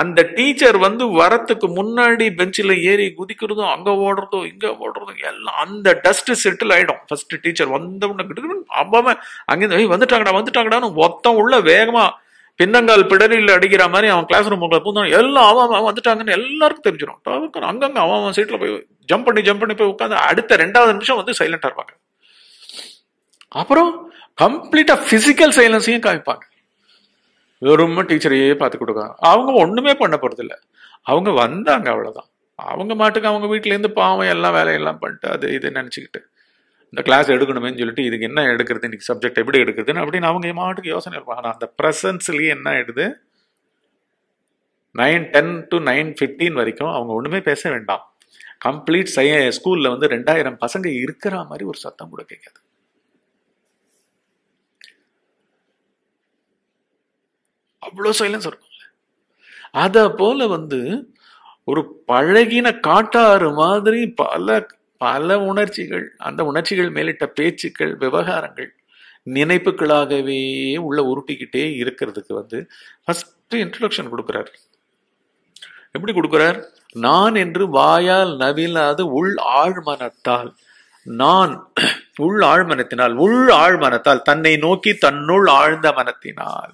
அந்த டீச்சர் வந்து வரத்துக்கு முன்னாடி பெஞ்சில் ஏறி குதிக்கிறதும் அங்கே ஓடுறதும் இங்கே ஓடுறதும் எல்லாம் அந்த டஸ்ட் செட்டில் ஆகிடும் ஃபர்ஸ்ட் டீச்சர் வந்த உடனே அவன் அங்கேருந்து வந்துட்டாங்கடா வந்துட்டாங்கடான்னு மொத்தம் உள்ள வேகமாக பின்னங்கால் பிடலில் அடிக்கிற மாதிரி அவன் கிளாஸ் ரூம் பூந்தான் எல்லாம் அவன் அவன் வந்துட்டாங்கன்னு எல்லாருக்கும் தெரிஞ்சிடும் டவருக்கு அங்கங்க அவன் அவன் சீட்டில் போய் ஜம்ப் பண்ணி ஜம்ப் பண்ணி போய் உட்காந்து அடுத்த ரெண்டாவது நிமிஷம் வந்து சைலண்டா இருப்பாங்க அப்புறம் கம்ப்ளீட்டாக ஃபிசிக்கல் சைலன்ஸையும் காமிப்பாங்க வெறும் டீச்சரையே பார்த்து கொடுக்க அவங்க ஒன்றுமே பண்ண போகிறதில்ல அவங்க வந்தாங்க அவ்வளவுதான் அவங்க மாட்டுக்கு அவங்க இருந்து பாவம் எல்லாம் வேலையெல்லாம் பண்ணிட்டு அது இது நினச்சிக்கிட்டு இந்த கிளாஸ் எடுக்கணுமேனு சொல்லிட்டு இதுக்கு என்ன எடுக்கிறது இன்னைக்கு சப்ஜெக்ட் எப்படி எடுக்கிறதுன்னு அப்படின்னு அவங்க மாட்டுக்கு யோசனை இருப்பாங்க அந்த ப்ரெசன்ஸ்லேயே என்ன ஆயிடுது nine ten to nine fifteen வரைக்கும் அவங்க ஒன்றுமே பேச வேண்டாம் கம்ப்ளீட் செய்ய ஸ்கூலில் வந்து ரெண்டாயிரம் பசங்க இருக்கிற மாதிரி ஒரு சத்தம் கூட கேட்காது அவ்வளோ சைலன்ஸ் இருக்கும்ல அதை போல வந்து ஒரு பழகின காட்டாறு மாதிரி பல பல உணர்ச்சிகள் அந்த உணர்ச்சிகள் மேலிட்ட பேச்சுக்கள் விவகாரங்கள் நினைப்புகளாகவே உள்ள உருட்டிக்கிட்டே இருக்கிறதுக்கு வந்து ஃபஸ்ட்டு இன்ட்ரடக்ஷன் கொடுக்குறார் எப்படி கொடுக்குறார் நான் என்று வாயால் நவிலாது உள் ஆழ்மனத்தால் நான் உள் ஆழ்மனத்தினால் உள் ஆழ்மனத்தால் தன்னை நோக்கி தன்னுள் ஆழ்ந்த மனத்தினால்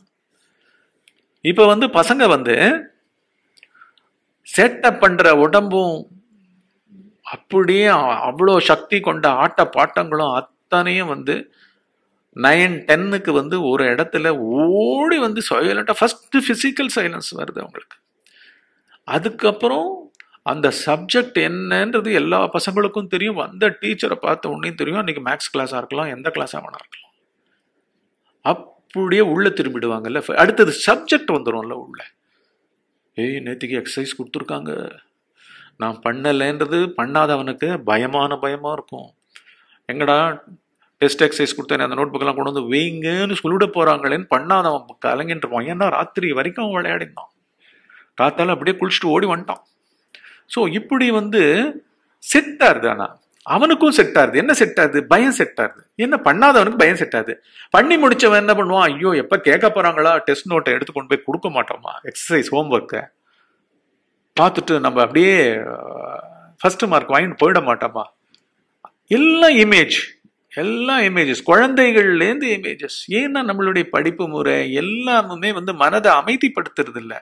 இப்ப வந்து பசங்க வந்து செட்டப் பண்ற உடம்பும் அப்படியே அவ்வளோ சக்தி கொண்ட ஆட்ட பாட்டங்களும் அத்தனையும் வந்து நைன் டென்னுக்கு வந்து ஒரு இடத்துல ஓடி வந்து சைலண்ட்டாக ஃபஸ்ட்டு ஃபிசிக்கல் சைலன்ஸ் வருது அவங்களுக்கு அதுக்கப்புறம் அந்த சப்ஜெக்ட் என்னன்றது எல்லா பசங்களுக்கும் தெரியும் வந்த டீச்சரை பார்த்த உடனே தெரியும் அன்றைக்கி மேக்ஸ் கிளாஸாக இருக்கலாம் எந்த கிளாஸாக வேணா இருக்கலாம் அப்படியே உள்ளே திரும்பிடுவாங்கல்ல அடுத்தது சப்ஜெக்ட் வந்துடும்ல உள்ள ஏய் நேற்றுக்கு எக்ஸசைஸ் கொடுத்துருக்காங்க நான் பண்ணலைன்றது பண்ணாதவனுக்கு பயமான பயமாக இருக்கும் எங்கடா டெஸ்ட் எக்ஸசைஸ் கொடுத்தேன் அந்த நோட் புக்கெல்லாம் கொண்டு வந்து வீங்கன்னு சொல்லிட போகிறாங்களேன்னு பண்ணாதவன் கலங்கிட்டு ஏன்னா ராத்திரி வரைக்கும் அவன் விளையாடிந்தான் ராத்தால அப்படியே குளிச்சுட்டு ஓடி வந்துட்டான் ஸோ இப்படி வந்து செட் ஆகுது ஆனால் அவனுக்கும் செட் ஆகுது என்ன செட் ஆகுது பயம் செட் ஆகுது என்ன பண்ணாதவனுக்கு பயம் செட் ஆகுது பண்ணி முடிச்சவன் என்ன பண்ணுவான் ஐயோ எப்போ கேட்க போகிறாங்களா டெஸ்ட் நோட்டை எடுத்து கொண்டு போய் கொடுக்க மாட்டோமா எக்ஸசைஸ் ஹோம்ஒர்க்கை பார்த்துட்டு நம்ம அப்படியே ஃபர்ஸ்ட் மார்க் வாங்கிட்டு போயிட மாட்டோமா எல்லாம் இமேஜ் எல்லா இமேஜஸ் குழந்தைகள்லேருந்து இமேஜஸ் ஏன்னா நம்மளுடைய படிப்பு முறை எல்லாமுமே வந்து மனதை அமைதிப்படுத்துறது இல்லை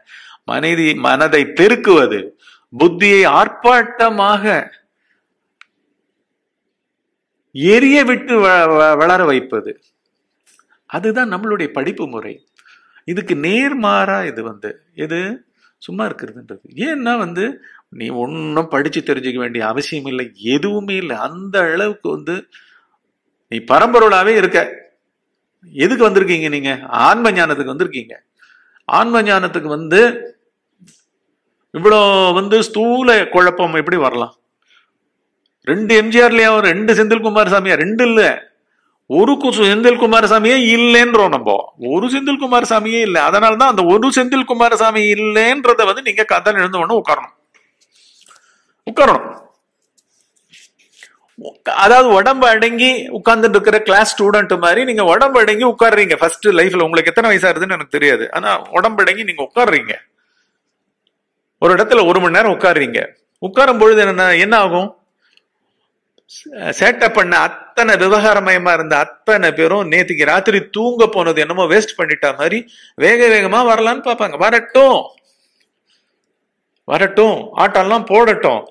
மனதி மனதை பெருக்குவது புத்தியை ஆர்ப்பாட்டமாக எரிய விட்டு வளர வைப்பது அதுதான் நம்மளுடைய படிப்பு முறை இதுக்கு நேர்மாறா இது வந்து இது சும்மா இருக்கிறதுன்றது ஏன்னா வந்து நீ ஒன்றும் படித்து தெரிஞ்சுக்க வேண்டிய அவசியம் இல்லை எதுவுமே இல்லை அந்த அளவுக்கு வந்து நீ பரம்பரோடாவே இருக்க எதுக்கு வந்திருக்கீங்க நீங்கள் ஆன்ம ஞானத்துக்கு வந்திருக்கீங்க ஆன்ம ஞானத்துக்கு வந்து இவ்வளோ வந்து ஸ்தூல குழப்பம் எப்படி வரலாம் ரெண்டு எம்ஜிஆர்லையா ரெண்டு ரெண்டு குமார் சாமியா ரெண்டு இல்லை ஒரு செந்தில் குமாரசாமியே இல்லைன்றோம் நம்ம ஒரு செந்தில் குமாரசாமியே இல்லை அதனால தான் அந்த ஒரு செந்தில் குமாரசாமி இல்லைன்றத வந்து நீங்க கதை எழுந்து ஒண்ணு உட்காரணும் உட்காரணும் அதாவது உடம்பு அடங்கி உட்கார்ந்துட்டு இருக்கிற கிளாஸ் ஸ்டூடெண்ட் மாதிரி நீங்க உடம்பு அடங்கி உட்காடுறீங்க ஃபர்ஸ்ட் லைஃப்ல உங்களுக்கு எத்தனை வயசா இருக்குதுன்னு எனக்கு தெரியாது ஆனா உடம்பு அடங்கி நீங்க உட்காடுறீங்க ஒரு இடத்துல ஒரு மணி நேரம் உட்காடுறீங்க உட்காரும் பொழுது என்ன என்ன ஆகும் சேட்டை பண்ண அத்தனை விவகாரமயமா இருந்த அத்தனை பேரும் நேற்றுக்கு ராத்திரி தூங்க போனது என்னமோ வேஸ்ட் பண்ணிட்டா மாதிரி வேக வேகமா வரலான்னு பார்ப்பாங்க வரட்டும் வரட்டும் ஆட்டம்லாம் போடட்டும்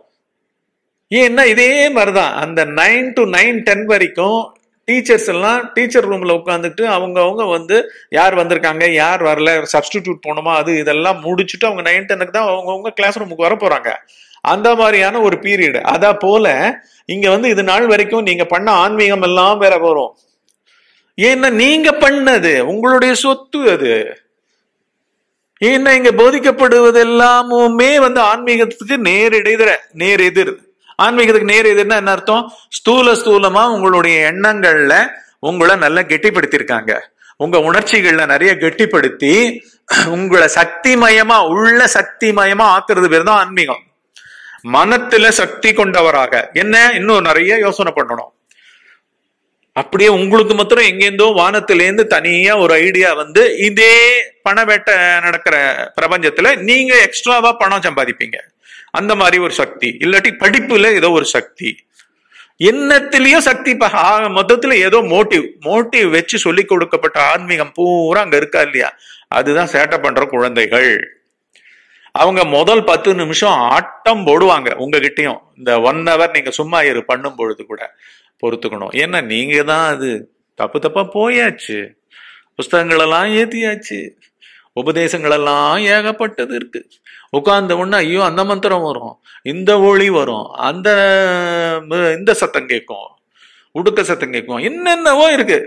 ஏன்னா இதே மாதிரிதான் அந்த நைன் டு நைன் டென் வரைக்கும் டீச்சர்ஸ் எல்லாம் டீச்சர் ரூம்ல உட்காந்துட்டு அவங்க அவங்க வந்து யார் வந்திருக்காங்க யார் வரல சப்ஸ்டிடியூட் போனோமா அது இதெல்லாம் முடிச்சுட்டு அவங்க நைன் டென்னுக்கு தான் அவங்கவுங்க கிளாஸ் ரூமுக்கு வர போறாங்க அந்த மாதிரியான ஒரு பீரியடு அதா போல இங்க வந்து இது நாள் வரைக்கும் நீங்க பண்ண ஆன்மீகம் எல்லாம் வேற வரும் ஏன்னா நீங்க பண்ணது உங்களுடைய சொத்து அது ஏன்னா இங்க போதிக்கப்படுவது எல்லாமுமே வந்து ஆன்மீகத்துக்கு நேர் எதிர் ஆன்மீகத்துக்கு நேர் எதிர்னா என்ன அர்த்தம் ஸ்தூல ஸ்தூலமா உங்களுடைய எண்ணங்கள்ல உங்களை நல்லா கெட்டிப்படுத்திருக்காங்க உங்க உணர்ச்சிகள்ல நிறைய கெட்டிப்படுத்தி உங்களை சக்தி மயமா உள்ள சக்தி மயமா ஆக்குறது பேர் தான் ஆன்மீகம் மனத்துல சக்தி கொண்டவராக என்ன இன்னும் நிறைய யோசனை பண்ணணும் அப்படியே உங்களுக்கு மாத்திரம் எங்கேருந்தோ வானத்திலேருந்து தனியா ஒரு ஐடியா வந்து இதே பண வேட்டை நடக்கிற பிரபஞ்சத்துல நீங்க எக்ஸ்ட்ராவா பணம் சம்பாதிப்பீங்க அந்த மாதிரி ஒரு சக்தி இல்லாட்டி படிப்புல ஏதோ ஒரு சக்தி என்னத்திலயோ சக்தி ஆக மொத்தத்துல ஏதோ மோட்டிவ் மோட்டிவ் வச்சு சொல்லி கொடுக்கப்பட்ட ஆன்மீகம் பூரா அங்க இருக்கா இல்லையா அதுதான் சேட்டை பண்ற குழந்தைகள் அவங்க முதல் பத்து நிமிஷம் ஆட்டம் போடுவாங்க உங்ககிட்டயும் இந்த ஒன் ஹவர் நீங்க சும்மா இரு பண்ணும் பொழுது கூட பொறுத்துக்கணும் ஏன்னா நீங்க தான் அது தப்பு தப்பா போயாச்சு புஸ்தகங்களெல்லாம் ஏத்தியாச்சு உபதேசங்களெல்லாம் ஏகப்பட்டது இருக்கு உட்கார்ந்த உடனே ஐயோ அந்த மந்திரம் வரும் இந்த ஒளி வரும் அந்த இந்த சத்தம் கேட்கும் உடுக்க சத்தம் கேட்கும் என்னென்னவோ இருக்கு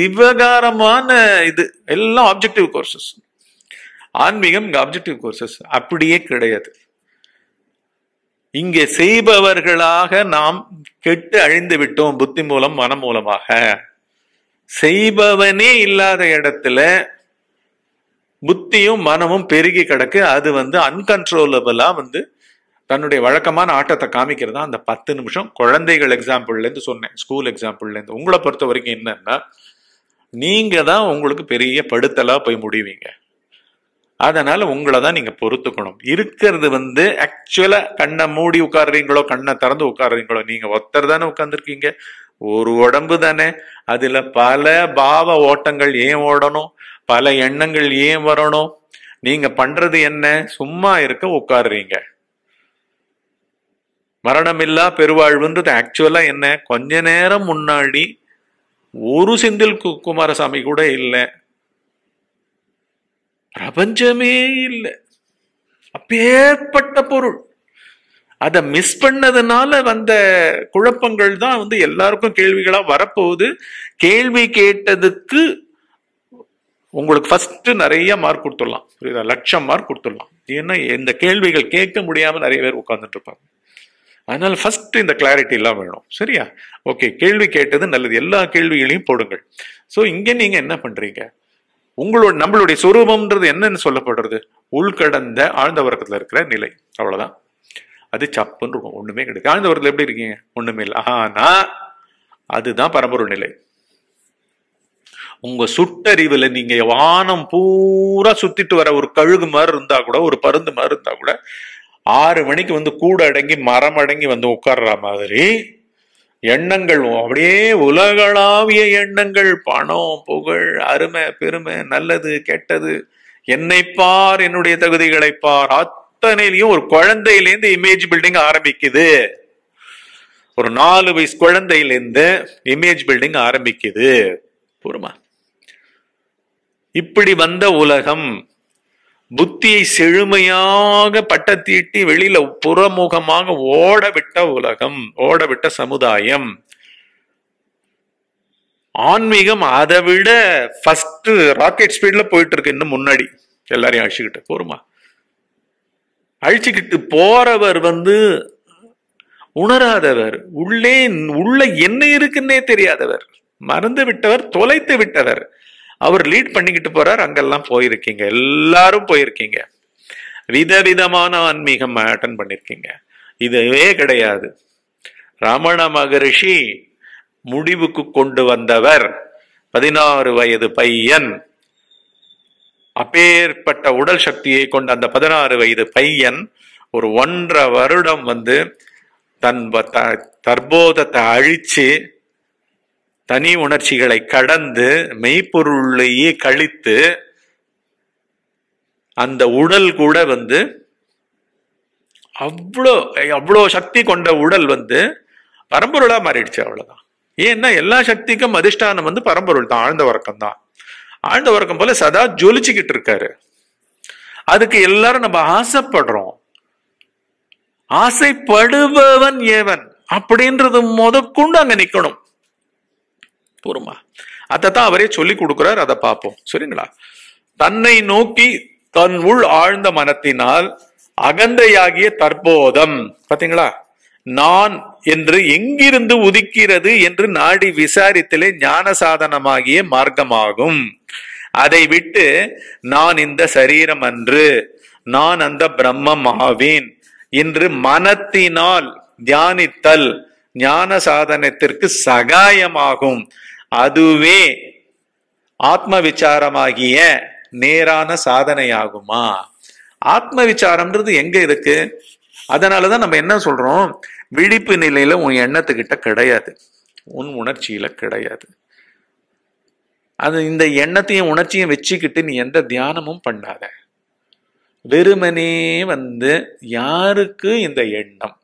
விவகாரமான இது எல்லாம் ஆப்ஜெக்டிவ் கோர்சஸ் ஆன்மீகம் இங்கே அப்ஜெக்டிவ் கோர்சஸ் அப்படியே கிடையாது இங்கே செய்பவர்களாக நாம் கெட்டு அழிந்து விட்டோம் புத்தி மூலம் மனம் மூலமாக செய்பவனே இல்லாத இடத்துல புத்தியும் மனமும் பெருகி கிடக்கு அது வந்து அன்கன்ட்ரோலபிளா வந்து தன்னுடைய வழக்கமான ஆட்டத்தை காமிக்கிறதா அந்த பத்து நிமிஷம் குழந்தைகள் எக்ஸாம்பிள்லேருந்து சொன்னேன் ஸ்கூல் எக்ஸாம்பிள்லேருந்து உங்களை பொறுத்த வரைக்கும் என்னன்னா நீங்க தான் உங்களுக்கு பெரிய படுத்தலா போய் முடிவீங்க அதனால உங்களை தான் நீங்க பொறுத்துக்கணும் இருக்கிறது வந்து ஆக்சுவலா கண்ணை மூடி உட்காடுறீங்களோ கண்ணை திறந்து உட்காடுறீங்களோ நீங்க ஒத்தர் தானே உட்காந்துருக்கீங்க ஒரு உடம்பு தானே அதுல பல பாவ ஓட்டங்கள் ஏன் ஓடணும் பல எண்ணங்கள் ஏன் வரணும் நீங்க பண்றது என்ன சும்மா இருக்க உட்காடுறீங்க மரணமில்லா பெருவாழ்வுன்றது ஆக்சுவலா என்ன கொஞ்ச நேரம் முன்னாடி ஒரு செந்தில் குமாரசாமி கூட இல்லை பிரபஞ்சமே இல்லை அப்பேற்பட்ட பொருள் அதை மிஸ் பண்ணதுனால வந்த குழப்பங்கள் தான் வந்து எல்லாருக்கும் கேள்விகளா வரப்போகுது கேள்வி கேட்டதுக்கு உங்களுக்கு ஃபர்ஸ்ட் நிறைய மார்க் கொடுத்துடலாம் புரியுதா லட்சம் மார்க் கொடுத்துடலாம் ஏன்னா இந்த கேள்விகள் கேட்க முடியாம நிறைய பேர் உட்கார்ந்துட்டு இருப்பாங்க அதனால ஃபர்ஸ்ட் இந்த கிளாரிட்டி எல்லாம் வேணும் சரியா ஓகே கேள்வி கேட்டது நல்லது எல்லா கேள்விகளையும் போடுங்கள் ஸோ இங்கே நீங்கள் என்ன பண்ணுறீங்க உங்களோட நம்மளுடைய சுரூபம்ன்றது என்னன்னு சொல்லப்படுறது உள்கடந்த ஆழ்ந்த வர்க்கத்தில் இருக்கிற நிலை அவ்வளோதான் அது சப்புன்னு இருக்கும் ஒன்றுமே கிடையாது ஆழ்ந்த வர்க்கத்தில் எப்படி இருக்கீங்க ஒன்றுமே இல்லை ஆனால் அதுதான் பரம்பொருள் நிலை உங்க சுட்டறிவுல நீங்க வானம் பூரா சுத்திட்டு வர ஒரு கழுகு மாதிரி இருந்தா கூட ஒரு பருந்து மாதிரி இருந்தா கூட ஆறு மணிக்கு வந்து கூட அடங்கி மரம் அடங்கி வந்து உட்கார்ற மாதிரி எண்ணங்கள் அப்படியே உலகளாவிய எண்ணங்கள் பணம் புகழ் அருமை பெருமை நல்லது கெட்டது என்னை பார் என்னுடைய தகுதிகளை பார் அத்தனையிலையும் ஒரு குழந்தையிலேருந்து இமேஜ் பில்டிங் ஆரம்பிக்குது ஒரு நாலு வயசு குழந்தையிலேருந்து இமேஜ் பில்டிங் ஆரம்பிக்குது போருமா இப்படி வந்த உலகம் புத்தியை செழுமையாக பட்டத்தீட்டி வெளியில புறமுகமாக ஓடவிட்ட உலகம் ஓடவிட்ட சமுதாயம் ஆன்மீகம் அதை விட ஃபர்ஸ்ட் ராக்கெட் ஸ்பீட்ல போயிட்டு இருக்கு இன்னும் முன்னாடி எல்லாரையும் அழிச்சுக்கிட்டு போருமா அழிச்சுக்கிட்டு போறவர் வந்து உணராதவர் உள்ளே உள்ள என்ன இருக்குன்னே தெரியாதவர் மறந்து விட்டவர் தொலைத்து விட்டவர் அவர் லீட் பண்ணிக்கிட்டு போறார் அங்கெல்லாம் போயிருக்கீங்க எல்லாரும் போயிருக்கீங்க விதவிதமான ஆன்மீகம் அட்டன் பண்ணிருக்கீங்க இதுவே கிடையாது ரமண மகரிஷி முடிவுக்கு கொண்டு வந்தவர் பதினாறு வயது பையன் அப்பேற்பட்ட உடல் சக்தியை கொண்ட அந்த பதினாறு வயது பையன் ஒரு ஒன்றரை வருடம் வந்து தன் தற்போதத்தை அழிச்சு தனி உணர்ச்சிகளை கடந்து மெய்ப்பொருளையே கழித்து அந்த உடல் கூட வந்து அவ்வளோ அவ்வளோ சக்தி கொண்ட உடல் வந்து பரம்பொருளாக மாறிடுச்சு அவ்வளோதான் ஏன்னா எல்லா சக்திக்கும் அதிஷ்டானம் வந்து பரம்பொருள் தான் ஆழ்ந்த உறக்கம் தான் ஆழ்ந்த உறக்கம் போல சதா ஜொலிச்சுக்கிட்டு இருக்காரு அதுக்கு எல்லாரும் நம்ம ஆசைப்படுறோம் ஆசைப்படுபவன் ஏவன் அப்படின்றது முதற்கொண்டு அங்க நிக்கணும் போருமா தான் அவரே சொல்லி கொடுக்குறார் அதை பார்ப்போம் சரிங்களா தன்னை நோக்கி தன் உள் ஆழ்ந்த மனத்தினால் அகந்தையாகிய தற்போதம் பாத்தீங்களா நான் என்று எங்கிருந்து உதிக்கிறது என்று நாடி விசாரித்தலே ஞான சாதனமாகிய மார்க்கமாகும் அதை விட்டு நான் இந்த சரீரம் அன்று நான் அந்த பிரம்மம் ஆவேன் என்று மனத்தினால் தியானித்தல் ஞான சாதனத்திற்கு சகாயமாகும் அதுவே ஆத்ம விசாரமாகிய நேரான சாதனையாகுமா ஆத்ம விசாரம்ன்றது எங்க இருக்கு அதனாலதான் நம்ம என்ன சொல்றோம் விழிப்பு நிலையில உன் எண்ணத்துக்கிட்ட கிடையாது உன் உணர்ச்சியில கிடையாது அது இந்த எண்ணத்தையும் உணர்ச்சியும் வச்சுக்கிட்டு நீ எந்த தியானமும் பண்ணாத வெறுமனே வந்து யாருக்கு இந்த எண்ணம்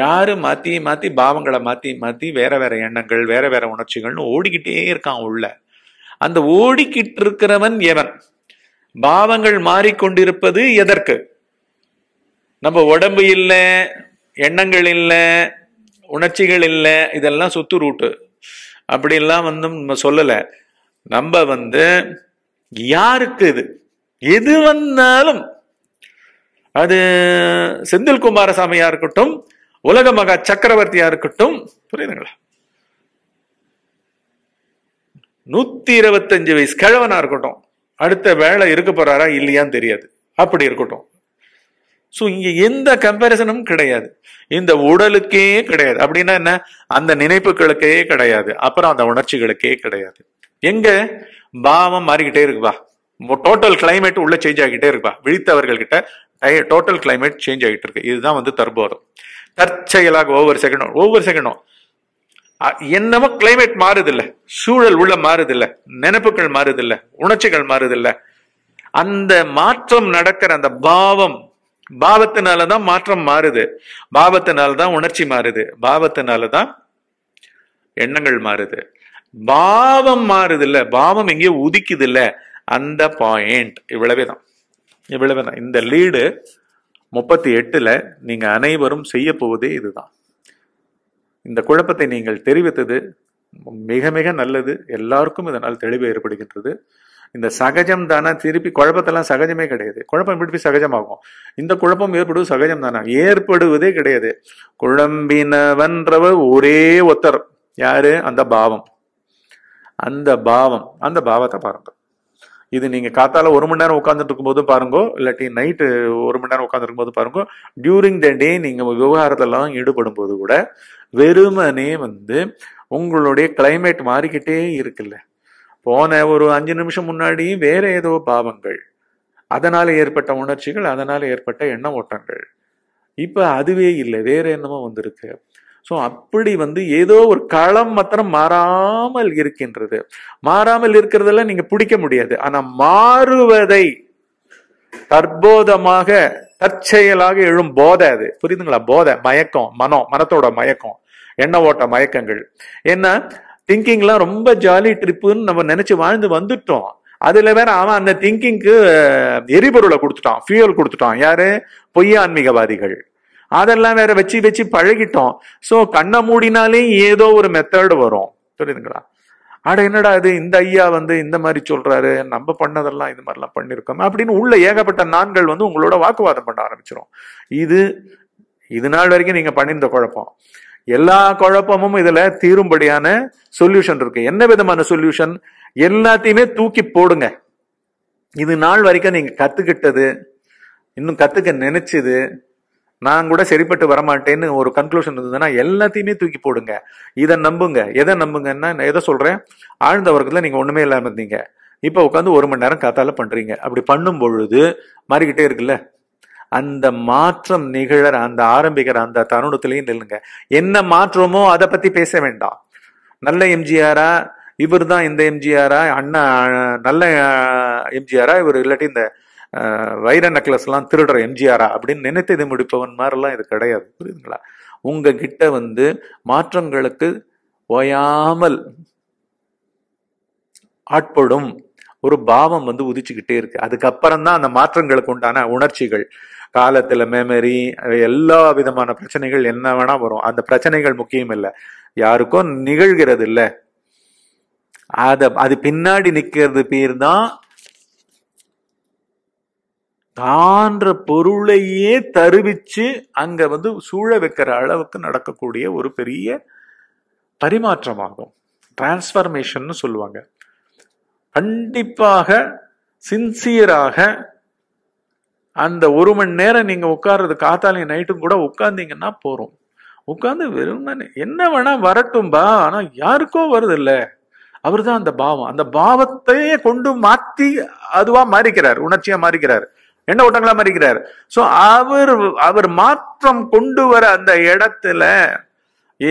யாரு மாத்தி மாத்தி பாவங்களை மாத்தி மாத்தி வேற வேற எண்ணங்கள் வேற வேற உணர்ச்சிகள்னு ஓடிக்கிட்டே இருக்கான் உள்ள அந்த ஓடிக்கிட்டு இருக்கிறவன் எவன் பாவங்கள் மாறிக்கொண்டிருப்பது எதற்கு நம்ம உடம்பு இல்லை எண்ணங்கள் இல்லை உணர்ச்சிகள் இல்லை இதெல்லாம் சுத்து ரூட்டு அப்படிலாம் வந்து நம்ம சொல்லலை நம்ம வந்து யாருக்கு இது எது வந்தாலும் அது செந்தில் குமாரசாமியா இருக்கட்டும் உலக மகா சக்கரவர்த்தியா இருக்கட்டும் புரியுதுங்களா நூத்தி இருபத்தஞ்சு வயசு கிழவனா இருக்கட்டும் அடுத்த வேலை இருக்க போறாரா இல்லையான்னு தெரியாது அப்படி இருக்கட்டும் ஸோ இங்க எந்த கம்பேரிசனும் கிடையாது இந்த உடலுக்கே கிடையாது அப்படின்னா என்ன அந்த நினைப்புகளுக்கே கிடையாது அப்புறம் அந்த உணர்ச்சிகளுக்கே கிடையாது எங்க பாவம் மாறிக்கிட்டே இருக்குப்பா டோட்டல் கிளைமேட் உள்ள சேஞ்ச் ஆகிக்கிட்டே இருக்குப்பா விழித்தவர்கள்கிட்ட டோட்டல் கிளைமேட் சேஞ்ச் ஆகிட்டு இருக்கு இதுதான் வந்து தற்போதம் தற்செயலாக ஒவ்வொரு செகண்டும் ஒவ்வொரு செகண்டும் என்னமோ கிளைமேட் மாறுதில்ல சூழல் உள்ள மாறுதில்ல நினைப்புகள் மாறுதில்ல உணர்ச்சிகள் மாறுதில்ல அந்த மாற்றம் நடக்கிற அந்த பாவம் பாவத்தினாலதான் மாற்றம் மாறுது பாவத்தினால்தான் உணர்ச்சி மாறுது பாவத்தினாலதான் எண்ணங்கள் மாறுது பாவம் மாறுது இல்ல பாவம் எங்கேயோ உதிக்குது இல்ல அந்த பாயிண்ட் இவ்வளவேதான் இவ்வளவுதான் இந்த லீடு முப்பத்தி எட்டில் நீங்கள் அனைவரும் செய்ய போவதே இதுதான் இந்த குழப்பத்தை நீங்கள் தெரிவித்தது மிக மிக நல்லது எல்லாருக்கும் இதனால் தெளிவு ஏற்படுகின்றது இந்த சகஜம் தானே திருப்பி குழப்பத்தெல்லாம் சகஜமே கிடையாது குழப்பம் திருப்பி சகஜமாகும் இந்த குழப்பம் ஏற்படுவது சகஜம் தானா ஏற்படுவதே கிடையாது குழம்பினவன்றவர் ஒரே ஒத்தர் யாரு அந்த பாவம் அந்த பாவம் அந்த பாவத்தை பாருங்கள் இது நீங்கள் காத்தால ஒரு மணி நேரம் உட்காந்துட்டு போது பாருங்கோ இல்லாட்டி நைட்டு ஒரு மணி நேரம் உட்காந்துருக்கும் போது பாருங்கோ டியூரிங் த டே நீங்கள் விவகாரத்தெல்லாம் ஈடுபடும் போது கூட வெறுமனே வந்து உங்களுடைய கிளைமேட் மாறிக்கிட்டே இருக்குல்ல போன ஒரு அஞ்சு நிமிஷம் முன்னாடி வேற ஏதோ பாவங்கள் அதனால் ஏற்பட்ட உணர்ச்சிகள் அதனால் ஏற்பட்ட எண்ண ஓட்டங்கள் இப்போ அதுவே இல்லை வேற என்னமோ வந்திருக்கு ஸோ அப்படி வந்து ஏதோ ஒரு களம் மாத்திரம் மாறாமல் இருக்கின்றது மாறாமல் இருக்கிறதெல்லாம் நீங்க பிடிக்க முடியாது ஆனால் மாறுவதை தற்போதமாக தற்செயலாக எழும் போதை அது புரியுதுங்களா போதை மயக்கம் மனம் மனத்தோட மயக்கம் எண்ண ஓட்ட மயக்கங்கள் ஏன்னா திங்கிங்லாம் ரொம்ப ஜாலி ட்ரிப்புன்னு நம்ம நினைச்சு வாழ்ந்து வந்துட்டோம் அதுல வேற அவன் அந்த திங்கிங்க்கு எரிபொருளை கொடுத்துட்டான் ஃபியூயல் கொடுத்துட்டான் யாரு பொய்ய ஆன்மீகவாதிகள் அதெல்லாம் வேற வச்சு வச்சு பழகிட்டோம் ஸோ கண்ணை மூடினாலே ஏதோ ஒரு மெத்தடு வரும் புரியுதுங்களா ஆட என்னடா இது இந்த ஐயா வந்து இந்த மாதிரி சொல்றாரு நம்ம பண்ணதெல்லாம் இது மாதிரிலாம் பண்ணியிருக்கோம் அப்படின்னு உள்ள ஏகப்பட்ட நான்கள் வந்து உங்களோட வாக்குவாதம் பண்ண ஆரம்பிச்சிடும் இது இது நாள் வரைக்கும் நீங்க பண்ணியிருந்த குழப்பம் எல்லா குழப்பமும் இதுல தீரும்படியான சொல்யூஷன் இருக்கு என்ன விதமான சொல்யூஷன் எல்லாத்தையுமே தூக்கி போடுங்க இது நாள் வரைக்கும் நீங்க கத்துக்கிட்டது இன்னும் கத்துக்க நினைச்சது நான் கூட சரிப்பட்டு வரமாட்டேன்னு ஒரு கன்க்ளூஷன் இருந்ததுன்னா எல்லாத்தையுமே தூக்கி போடுங்க இதை நம்புங்க எதை நம்புங்கன்னா நான் எதை சொல்றேன் ஆழ்ந்த வர்க்கத்தில் நீங்க ஒண்ணுமே இல்லாமல் இருந்தீங்க இப்போ உட்காந்து ஒரு மணி நேரம் காத்தால பண்றீங்க அப்படி பண்ணும் பொழுது மாறிக்கிட்டே இருக்குல்ல அந்த மாற்றம் நிகழற அந்த ஆரம்பிக்கிற அந்த தருணத்திலையும் நில்லுங்க என்ன மாற்றமோ அதை பத்தி பேச வேண்டாம் நல்ல எம்ஜிஆரா இவர் தான் இந்த எம்ஜிஆரா அண்ணா நல்ல எம்ஜிஆரா இவர் இல்லாட்டி இந்த வைர நெக்லஸ்லாம் திருடுற எம்ஜிஆரா அப்படின்னு நினைத்தது முடிப்பவன் மாதிரிலாம் இது கிடையாது புரியுதுங்களா உங்கள் கிட்ட வந்து மாற்றங்களுக்கு ஓயாமல் ஆட்படும் ஒரு பாவம் வந்து உதிச்சுக்கிட்டே இருக்கு அதுக்கப்புறம் தான் அந்த மாற்றங்களுக்கு உண்டான உணர்ச்சிகள் காலத்தில் மெமரி எல்லா விதமான பிரச்சனைகள் என்ன வேணா வரும் அந்த பிரச்சனைகள் முக்கியம் இல்லை யாருக்கும் நிகழ்கிறது இல்லை அதை அது பின்னாடி நிற்கிறது பேர் தான் தான்ற பொருளையே தருவிச்சு அங்க வந்து சூழ வைக்கிற அளவுக்கு நடக்கக்கூடிய ஒரு பெரிய பரிமாற்றமாகும் டிரான்ஸ்ஃபர்மேஷன் சொல்லுவாங்க கண்டிப்பாக சின்சியராக அந்த ஒரு மணி நேரம் நீங்க உட்கார்றது காத்தாலையும் நைட்டும் கூட உட்கார்ந்தீங்கன்னா போறோம் உட்காந்து வெறும் என்ன வேணா வரட்டும்பா ஆனா யாருக்கோ வருது இல்ல அவர் தான் அந்த பாவம் அந்த பாவத்தையே கொண்டு மாத்தி அதுவா மாறிக்கிறார் உணர்ச்சியா மாறிக்கிறார் என்ன ஓட்டங்களா மறிக்கிறார் ஸோ அவர் அவர் மாற்றம் கொண்டு வர அந்த இடத்துல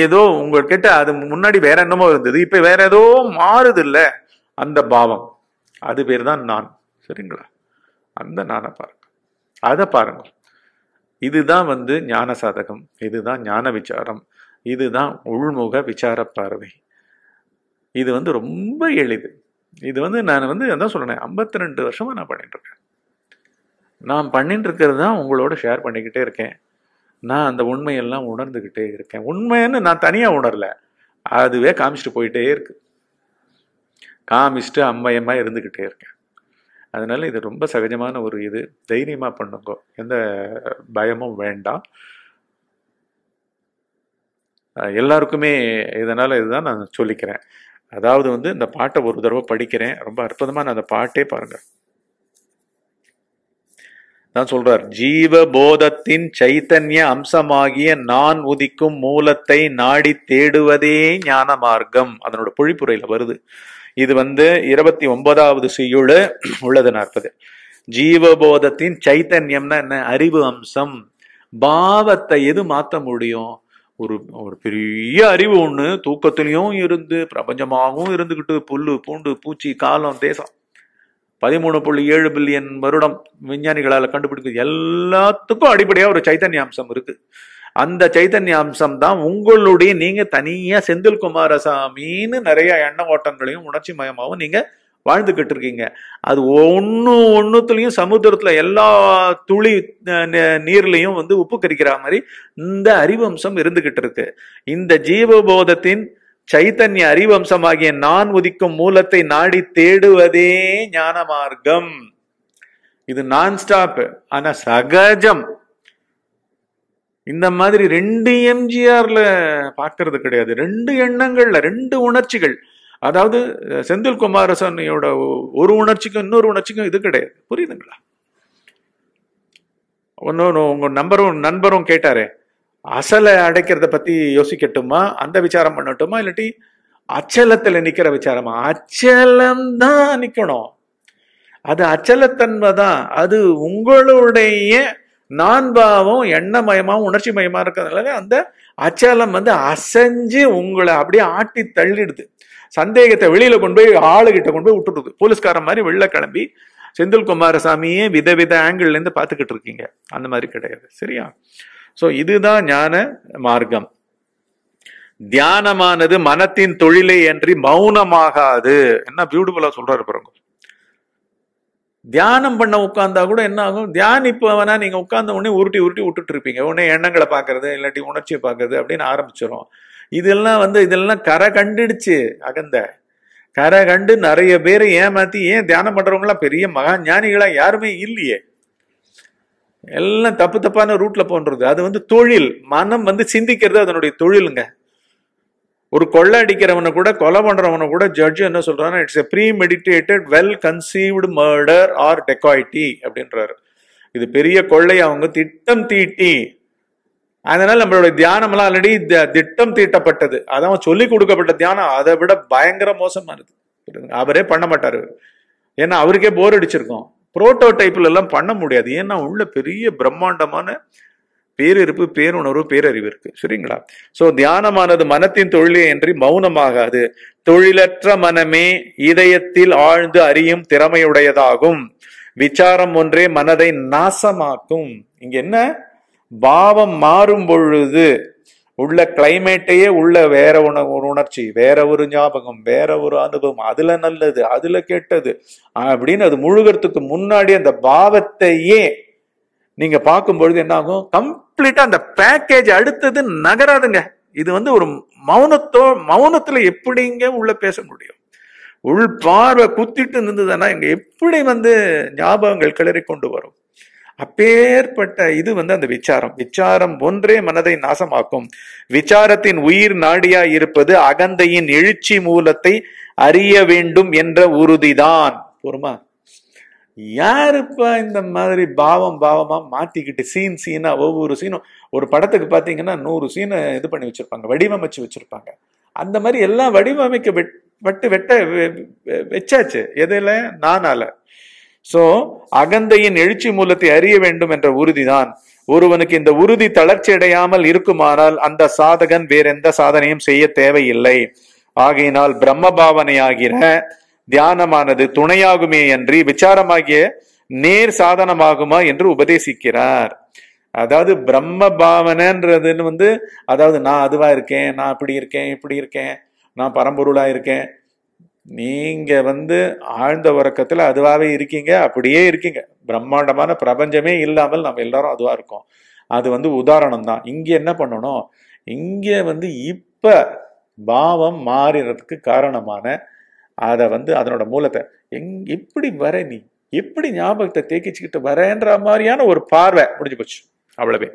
ஏதோ உங்ககிட்ட அது முன்னாடி வேற என்னமோ இருந்தது இப்ப வேற ஏதோ மாறுது இல்ல அந்த பாவம் அது பேர் தான் நான் சரிங்களா அந்த நானை பாருங்க அதை பாருங்க இதுதான் வந்து ஞான சாதகம் இதுதான் ஞான விசாரம் இதுதான் உள்முக விசார பார்வை இது வந்து ரொம்ப எளிது இது வந்து நான் வந்து என்ன சொல்றேன் ஐம்பத்தி ரெண்டு வருஷமா நான் பண்ணிட்டு இருக்கேன் நான் பண்ணிட்டு இருக்கிறது தான் உங்களோட ஷேர் பண்ணிக்கிட்டே இருக்கேன் நான் அந்த உண்மையெல்லாம் உணர்ந்துக்கிட்டே இருக்கேன் உண்மைன்னு நான் தனியாக உணரல அதுவே காமிச்சிட்டு போயிட்டே இருக்கு காமிச்சிட்டு அம்மையமாக இருந்துக்கிட்டே இருக்கேன் அதனால் இது ரொம்ப சகஜமான ஒரு இது தைரியமாக பண்ணுங்க எந்த பயமும் வேண்டாம் எல்லாருக்குமே இதனால் இதுதான் நான் சொல்லிக்கிறேன் அதாவது வந்து இந்த பாட்டை ஒரு தடவை படிக்கிறேன் ரொம்ப அற்புதமான அந்த பாட்டே பாருங்கள் நான் சொல்றார் ஜீவபோதத்தின் சைத்தன்ய அம்சமாகிய நான் உதிக்கும் மூலத்தை நாடி தேடுவதே ஞான மார்க்கம் அதனோட பொழிப்புரையில வருது இது வந்து இருபத்தி ஒன்பதாவது செய்யுள உள்ளது நாற்பது ஜீவபோதத்தின் சைத்தன்யம்னா என்ன அறிவு அம்சம் பாவத்தை எது மாற்ற முடியும் ஒரு ஒரு பெரிய அறிவு ஒன்று தூக்கத்திலையும் இருந்து பிரபஞ்சமாகவும் இருந்துக்கிட்டு புல்லு பூண்டு பூச்சி காலம் தேசம் பதிமூணு புள்ளி ஏழு பில்லியன் வருடம் விஞ்ஞானிகளால் கண்டுபிடிக்க எல்லாத்துக்கும் அடிப்படையாக ஒரு சைத்தன்ய அம்சம் இருக்குது அந்த சைத்தன்ய அம்சம் தான் உங்களுடைய நீங்கள் தனியாக செந்தில் குமாரசாமின்னு நிறைய எண்ண ஓட்டங்களையும் உணர்ச்சி மயமாகவும் நீங்கள் வாழ்ந்துக்கிட்டு இருக்கீங்க அது ஒன்று ஒன்றுத்துலையும் சமுத்திரத்தில் எல்லா துளி நீர்லையும் வந்து உப்பு கரிக்கிற மாதிரி இந்த அறிவம்சம் இருந்துகிட்டு இருக்கு இந்த ஜீவபோதத்தின் சைத்தன்ய அறிவம்சமாகிய நான் உதிக்கும் மூலத்தை நாடி தேடுவதே ஞான மார்க்கம் இது நான் ஸ்டாப் ஆனா சகஜம் இந்த மாதிரி ரெண்டு எம்ஜிஆர்ல பாக்குறது கிடையாது ரெண்டு எண்ணங்கள்ல ரெண்டு உணர்ச்சிகள் அதாவது செந்தில் குமாரசனையோட ஒரு உணர்ச்சிக்கும் இன்னொரு உணர்ச்சிக்கும் இது கிடையாது புரியுதுங்களா ஒன்னொன்னு உங்க நம்பரும் நண்பரும் கேட்டாரே அசலை அடைக்கிறத பற்றி யோசிக்கட்டுமா அந்த விசாரம் பண்ணட்டுமா இல்லாட்டி அச்சலத்தில் நிற்கிற விசாரமா அச்சலம்தான் நிற்கணும் அது அச்சலத்தன்மை தான் அது உங்களுடைய நான்பாவும் எண்ணமயமாவும் உணர்ச்சி மயமா இருக்கிறதுனால அந்த அச்சலம் வந்து அசைஞ்சு உங்களை அப்படியே ஆட்டி தள்ளிடுது சந்தேகத்தை வெளியில கொண்டு போய் ஆளுகிட்ட கொண்டு போய் விட்டுடுது போலீஸ்காரன் மாதிரி வெளில கிளம்பி செந்தில் குமாரசாமியே விதவித ஆங்கிள்லேருந்து பார்த்துக்கிட்டு இருக்கீங்க அந்த மாதிரி கிடையாது சரியா ஸோ இதுதான் ஞான மார்க்கம் தியானமானது மனத்தின் தொழிலை அன்றி மௌனமாகாது என்ன பியூட்டிஃபுல்லா சொல்றாரு பாருங்க தியானம் பண்ண உட்கார்ந்தா கூட என்ன ஆகும் தியானிப்பவனா நீங்க உட்கார்ந்த உடனே உருட்டி உருட்டி விட்டுட்டு இருப்பீங்க உடனே எண்ணங்களை பாக்குறது இல்லாட்டி உணர்ச்சியை பாக்குறது அப்படின்னு ஆரம்பிச்சிடும் இதெல்லாம் வந்து இதெல்லாம் கரை கண்டுடுச்சு அகந்த கரை கண்டு நிறைய பேரை ஏமாத்தி ஏன் தியானம் பண்றவங்களாம் பெரிய மகா ஞானிகளா யாருமே இல்லையே எல்லாம் தப்பு தப்பான ரூட்ல போன்றது அது வந்து தொழில் மனம் வந்து சிந்திக்கிறது அதனுடைய தொழிலுங்க ஒரு கொள்ளை அடிக்கிறவனை கூட கொலை பண்றவனை கூட ஜட்ஜ் என்ன சொல்றான்னா it's a premeditated well conceived murder or dacoity அப்படின்றாரு இது பெரிய கொள்ளை அவங்க திட்டம் தீட்டி அதனால நம்மளுடைய தியானம் எல்லாம் ஆல்ரெடி திட்டம் தீட்டப்பட்டது அதான் சொல்லி கொடுக்கப்பட்ட தியானம் அதை விட பயங்கர மோசமானது அவரே பண்ண மாட்டாரு ஏன்னா அவருக்கே போர் அடிச்சிருக்கோம் புரோட்டோடைப்பில் எல்லாம் பண்ண முடியாது ஏன்னா உள்ள பெரிய பிரம்மாண்டமான பேரிருப்பு பேருணர்வு பேரறிவு இருக்கு சரிங்களா சோ தியானமானது மனத்தின் தொழிலே என்று மௌனமாகாது தொழிலற்ற மனமே இதயத்தில் ஆழ்ந்து அறியும் திறமையுடையதாகும் விசாரம் ஒன்றே மனதை நாசமாக்கும் இங்க என்ன பாவம் மாறும் பொழுது உள்ள கிளைமேட்டையே உள்ள வேற உண ஒரு உணர்ச்சி வேற ஒரு ஞாபகம் வேற ஒரு அனுபவம் அதுல நல்லது அதுல கெட்டது அப்படின்னு அது முழுகிறதுக்கு முன்னாடி அந்த பாவத்தையே நீங்க பார்க்கும் பொழுது என்ன ஆகும் கம்ப்ளீட்டா அந்த பேக்கேஜ் அடுத்தது நகராதுங்க இது வந்து ஒரு மௌனத்தோ மௌனத்துல எப்படிங்க உள்ள பேச முடியும் உள் பார்வை குத்திட்டு இருந்ததுன்னா இங்க எப்படி வந்து ஞாபகங்கள் கிளறி கொண்டு வரும் அப்பேற்பட்ட இது வந்து அந்த விச்சாரம் விச்சாரம் ஒன்றே மனதை நாசமாக்கும் விச்சாரத்தின் உயிர் நாடியா இருப்பது அகந்தையின் எழுச்சி மூலத்தை அறிய வேண்டும் என்ற உறுதிதான் பொறுமா யாருப்பா இந்த மாதிரி பாவம் பாவமா மாத்திக்கிட்டு சீன் சீனா ஒவ்வொரு சீனும் ஒரு படத்துக்கு பாத்தீங்கன்னா நூறு சீனை இது பண்ணி வச்சிருப்பாங்க வடிவமைச்சு வச்சிருப்பாங்க அந்த மாதிரி எல்லாம் வடிவமைக்க வெட்டு வெட்ட வச்சாச்சு எதுல நானால சோ அகந்தையின் எழுச்சி மூலத்தை அறிய வேண்டும் என்ற உறுதிதான் ஒருவனுக்கு இந்த உறுதி தளர்ச்சி அடையாமல் இருக்குமானால் அந்த சாதகன் வேற எந்த சாதனையும் செய்ய தேவையில்லை ஆகையினால் பிரம்ம பாவனையாகிற தியானமானது துணையாகுமே அன்றி விசாரமாகிய நேர் சாதனமாகுமா என்று உபதேசிக்கிறார் அதாவது பிரம்ம பாவனைன்றதுன்னு வந்து அதாவது நான் அதுவா இருக்கேன் நான் இப்படி இருக்கேன் இப்படி இருக்கேன் நான் பரம்பொருளா இருக்கேன் நீங்கள் வந்து ஆழ்ந்த உறக்கத்தில் அதுவாகவே இருக்கீங்க அப்படியே இருக்கீங்க பிரம்மாண்டமான பிரபஞ்சமே இல்லாமல் நம்ம எல்லாரும் அதுவாக இருக்கோம் அது வந்து உதாரணம் தான் இங்கே என்ன பண்ணணும் இங்கே வந்து இப்போ பாவம் மாறினதுக்கு காரணமான அதை வந்து அதனோட மூலத்தை எங் எப்படி வர நீ எப்படி ஞாபகத்தை தேக்கிச்சுக்கிட்டு வரேன்ற மாதிரியான ஒரு பார்வை முடிஞ்சு போச்சு அவ்வளவே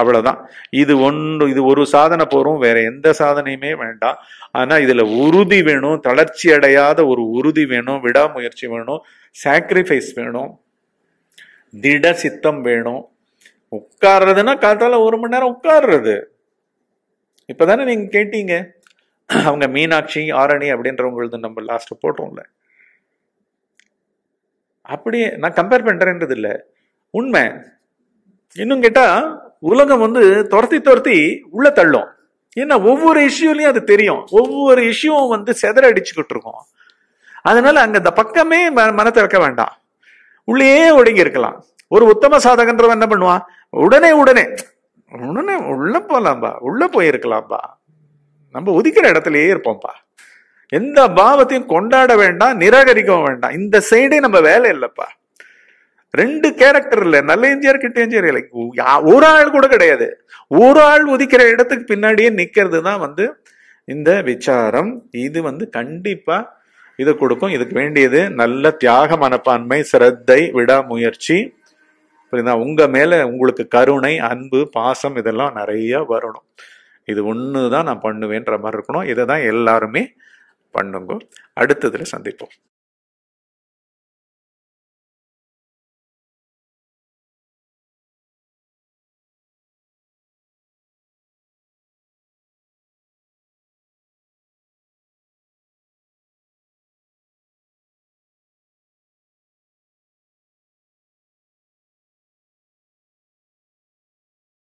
அவ்வளவுதான் இது ஒன்று இது ஒரு சாதனை போறோம் வேற எந்த சாதனையுமே வேண்டாம் ஆனால் இதில் உறுதி வேணும் தளர்ச்சி அடையாத ஒரு உறுதி வேணும் விடாமுயற்சி வேணும் சாக்ரிஃபைஸ் வேணும் திட சித்தம் வேணும் உட்கார்றதுன்னா காத்தால ஒரு மணி நேரம் உட்கார்றது இப்போதானே நீங்கள் கேட்டீங்க அவங்க மீனாட்சி ஆரணி அப்படின்றவங்களுக்கு நம்ம லாஸ்ட் போட்டோம்ல அப்படியே நான் கம்பேர் பண்ணுறேன்றது இல்லை உண்மை இன்னும் கேட்டா உலகம் வந்து துரத்தி துரத்தி உள்ள தள்ளும் ஏன்னா ஒவ்வொரு இஷ்யூலையும் அது தெரியும் ஒவ்வொரு இஷ்யூவும் வந்து செதற அடிச்சுக்கிட்டு இருக்கும் அதனால அங்க இந்த பக்கமே மன திறக்க வேண்டாம் உள்ளே ஒடுங்கி இருக்கலாம் ஒரு உத்தம சாதகன்றவன் என்ன பண்ணுவான் உடனே உடனே உடனே உள்ள போலாம்பா உள்ள போயிருக்கலாம்பா நம்ம ஒதுக்கிற இடத்துலயே இருப்போம்பா எந்த பாவத்தையும் கொண்டாட வேண்டாம் நிராகரிக்கவும் வேண்டாம் இந்த சைடே நம்ம வேலை இல்லைப்பா ரெண்டு கேரக்டர் இல்ல நல்ல எம்ஜிஆர் கிட்ட எம்ஜிஆர் ஒரு ஆள் கூட கிடையாது ஒரு ஆள் ஒதுக்கிற இடத்துக்கு பின்னாடியே நிக்கிறது தான் வந்து இந்த விசாரம் இது வந்து கண்டிப்பா இதை கொடுக்கும் இதுக்கு வேண்டியது நல்ல தியாக மனப்பான்மை சிரத்தை விடாமுயற்சி புரியுதா உங்க மேல உங்களுக்கு கருணை அன்பு பாசம் இதெல்லாம் நிறைய வரணும் இது ஒன்று தான் நான் பண்ணுவேன்ற மாதிரி இருக்கணும் இதை தான் எல்லாருமே பண்ணுங்க அடுத்ததுல சந்திப்போம்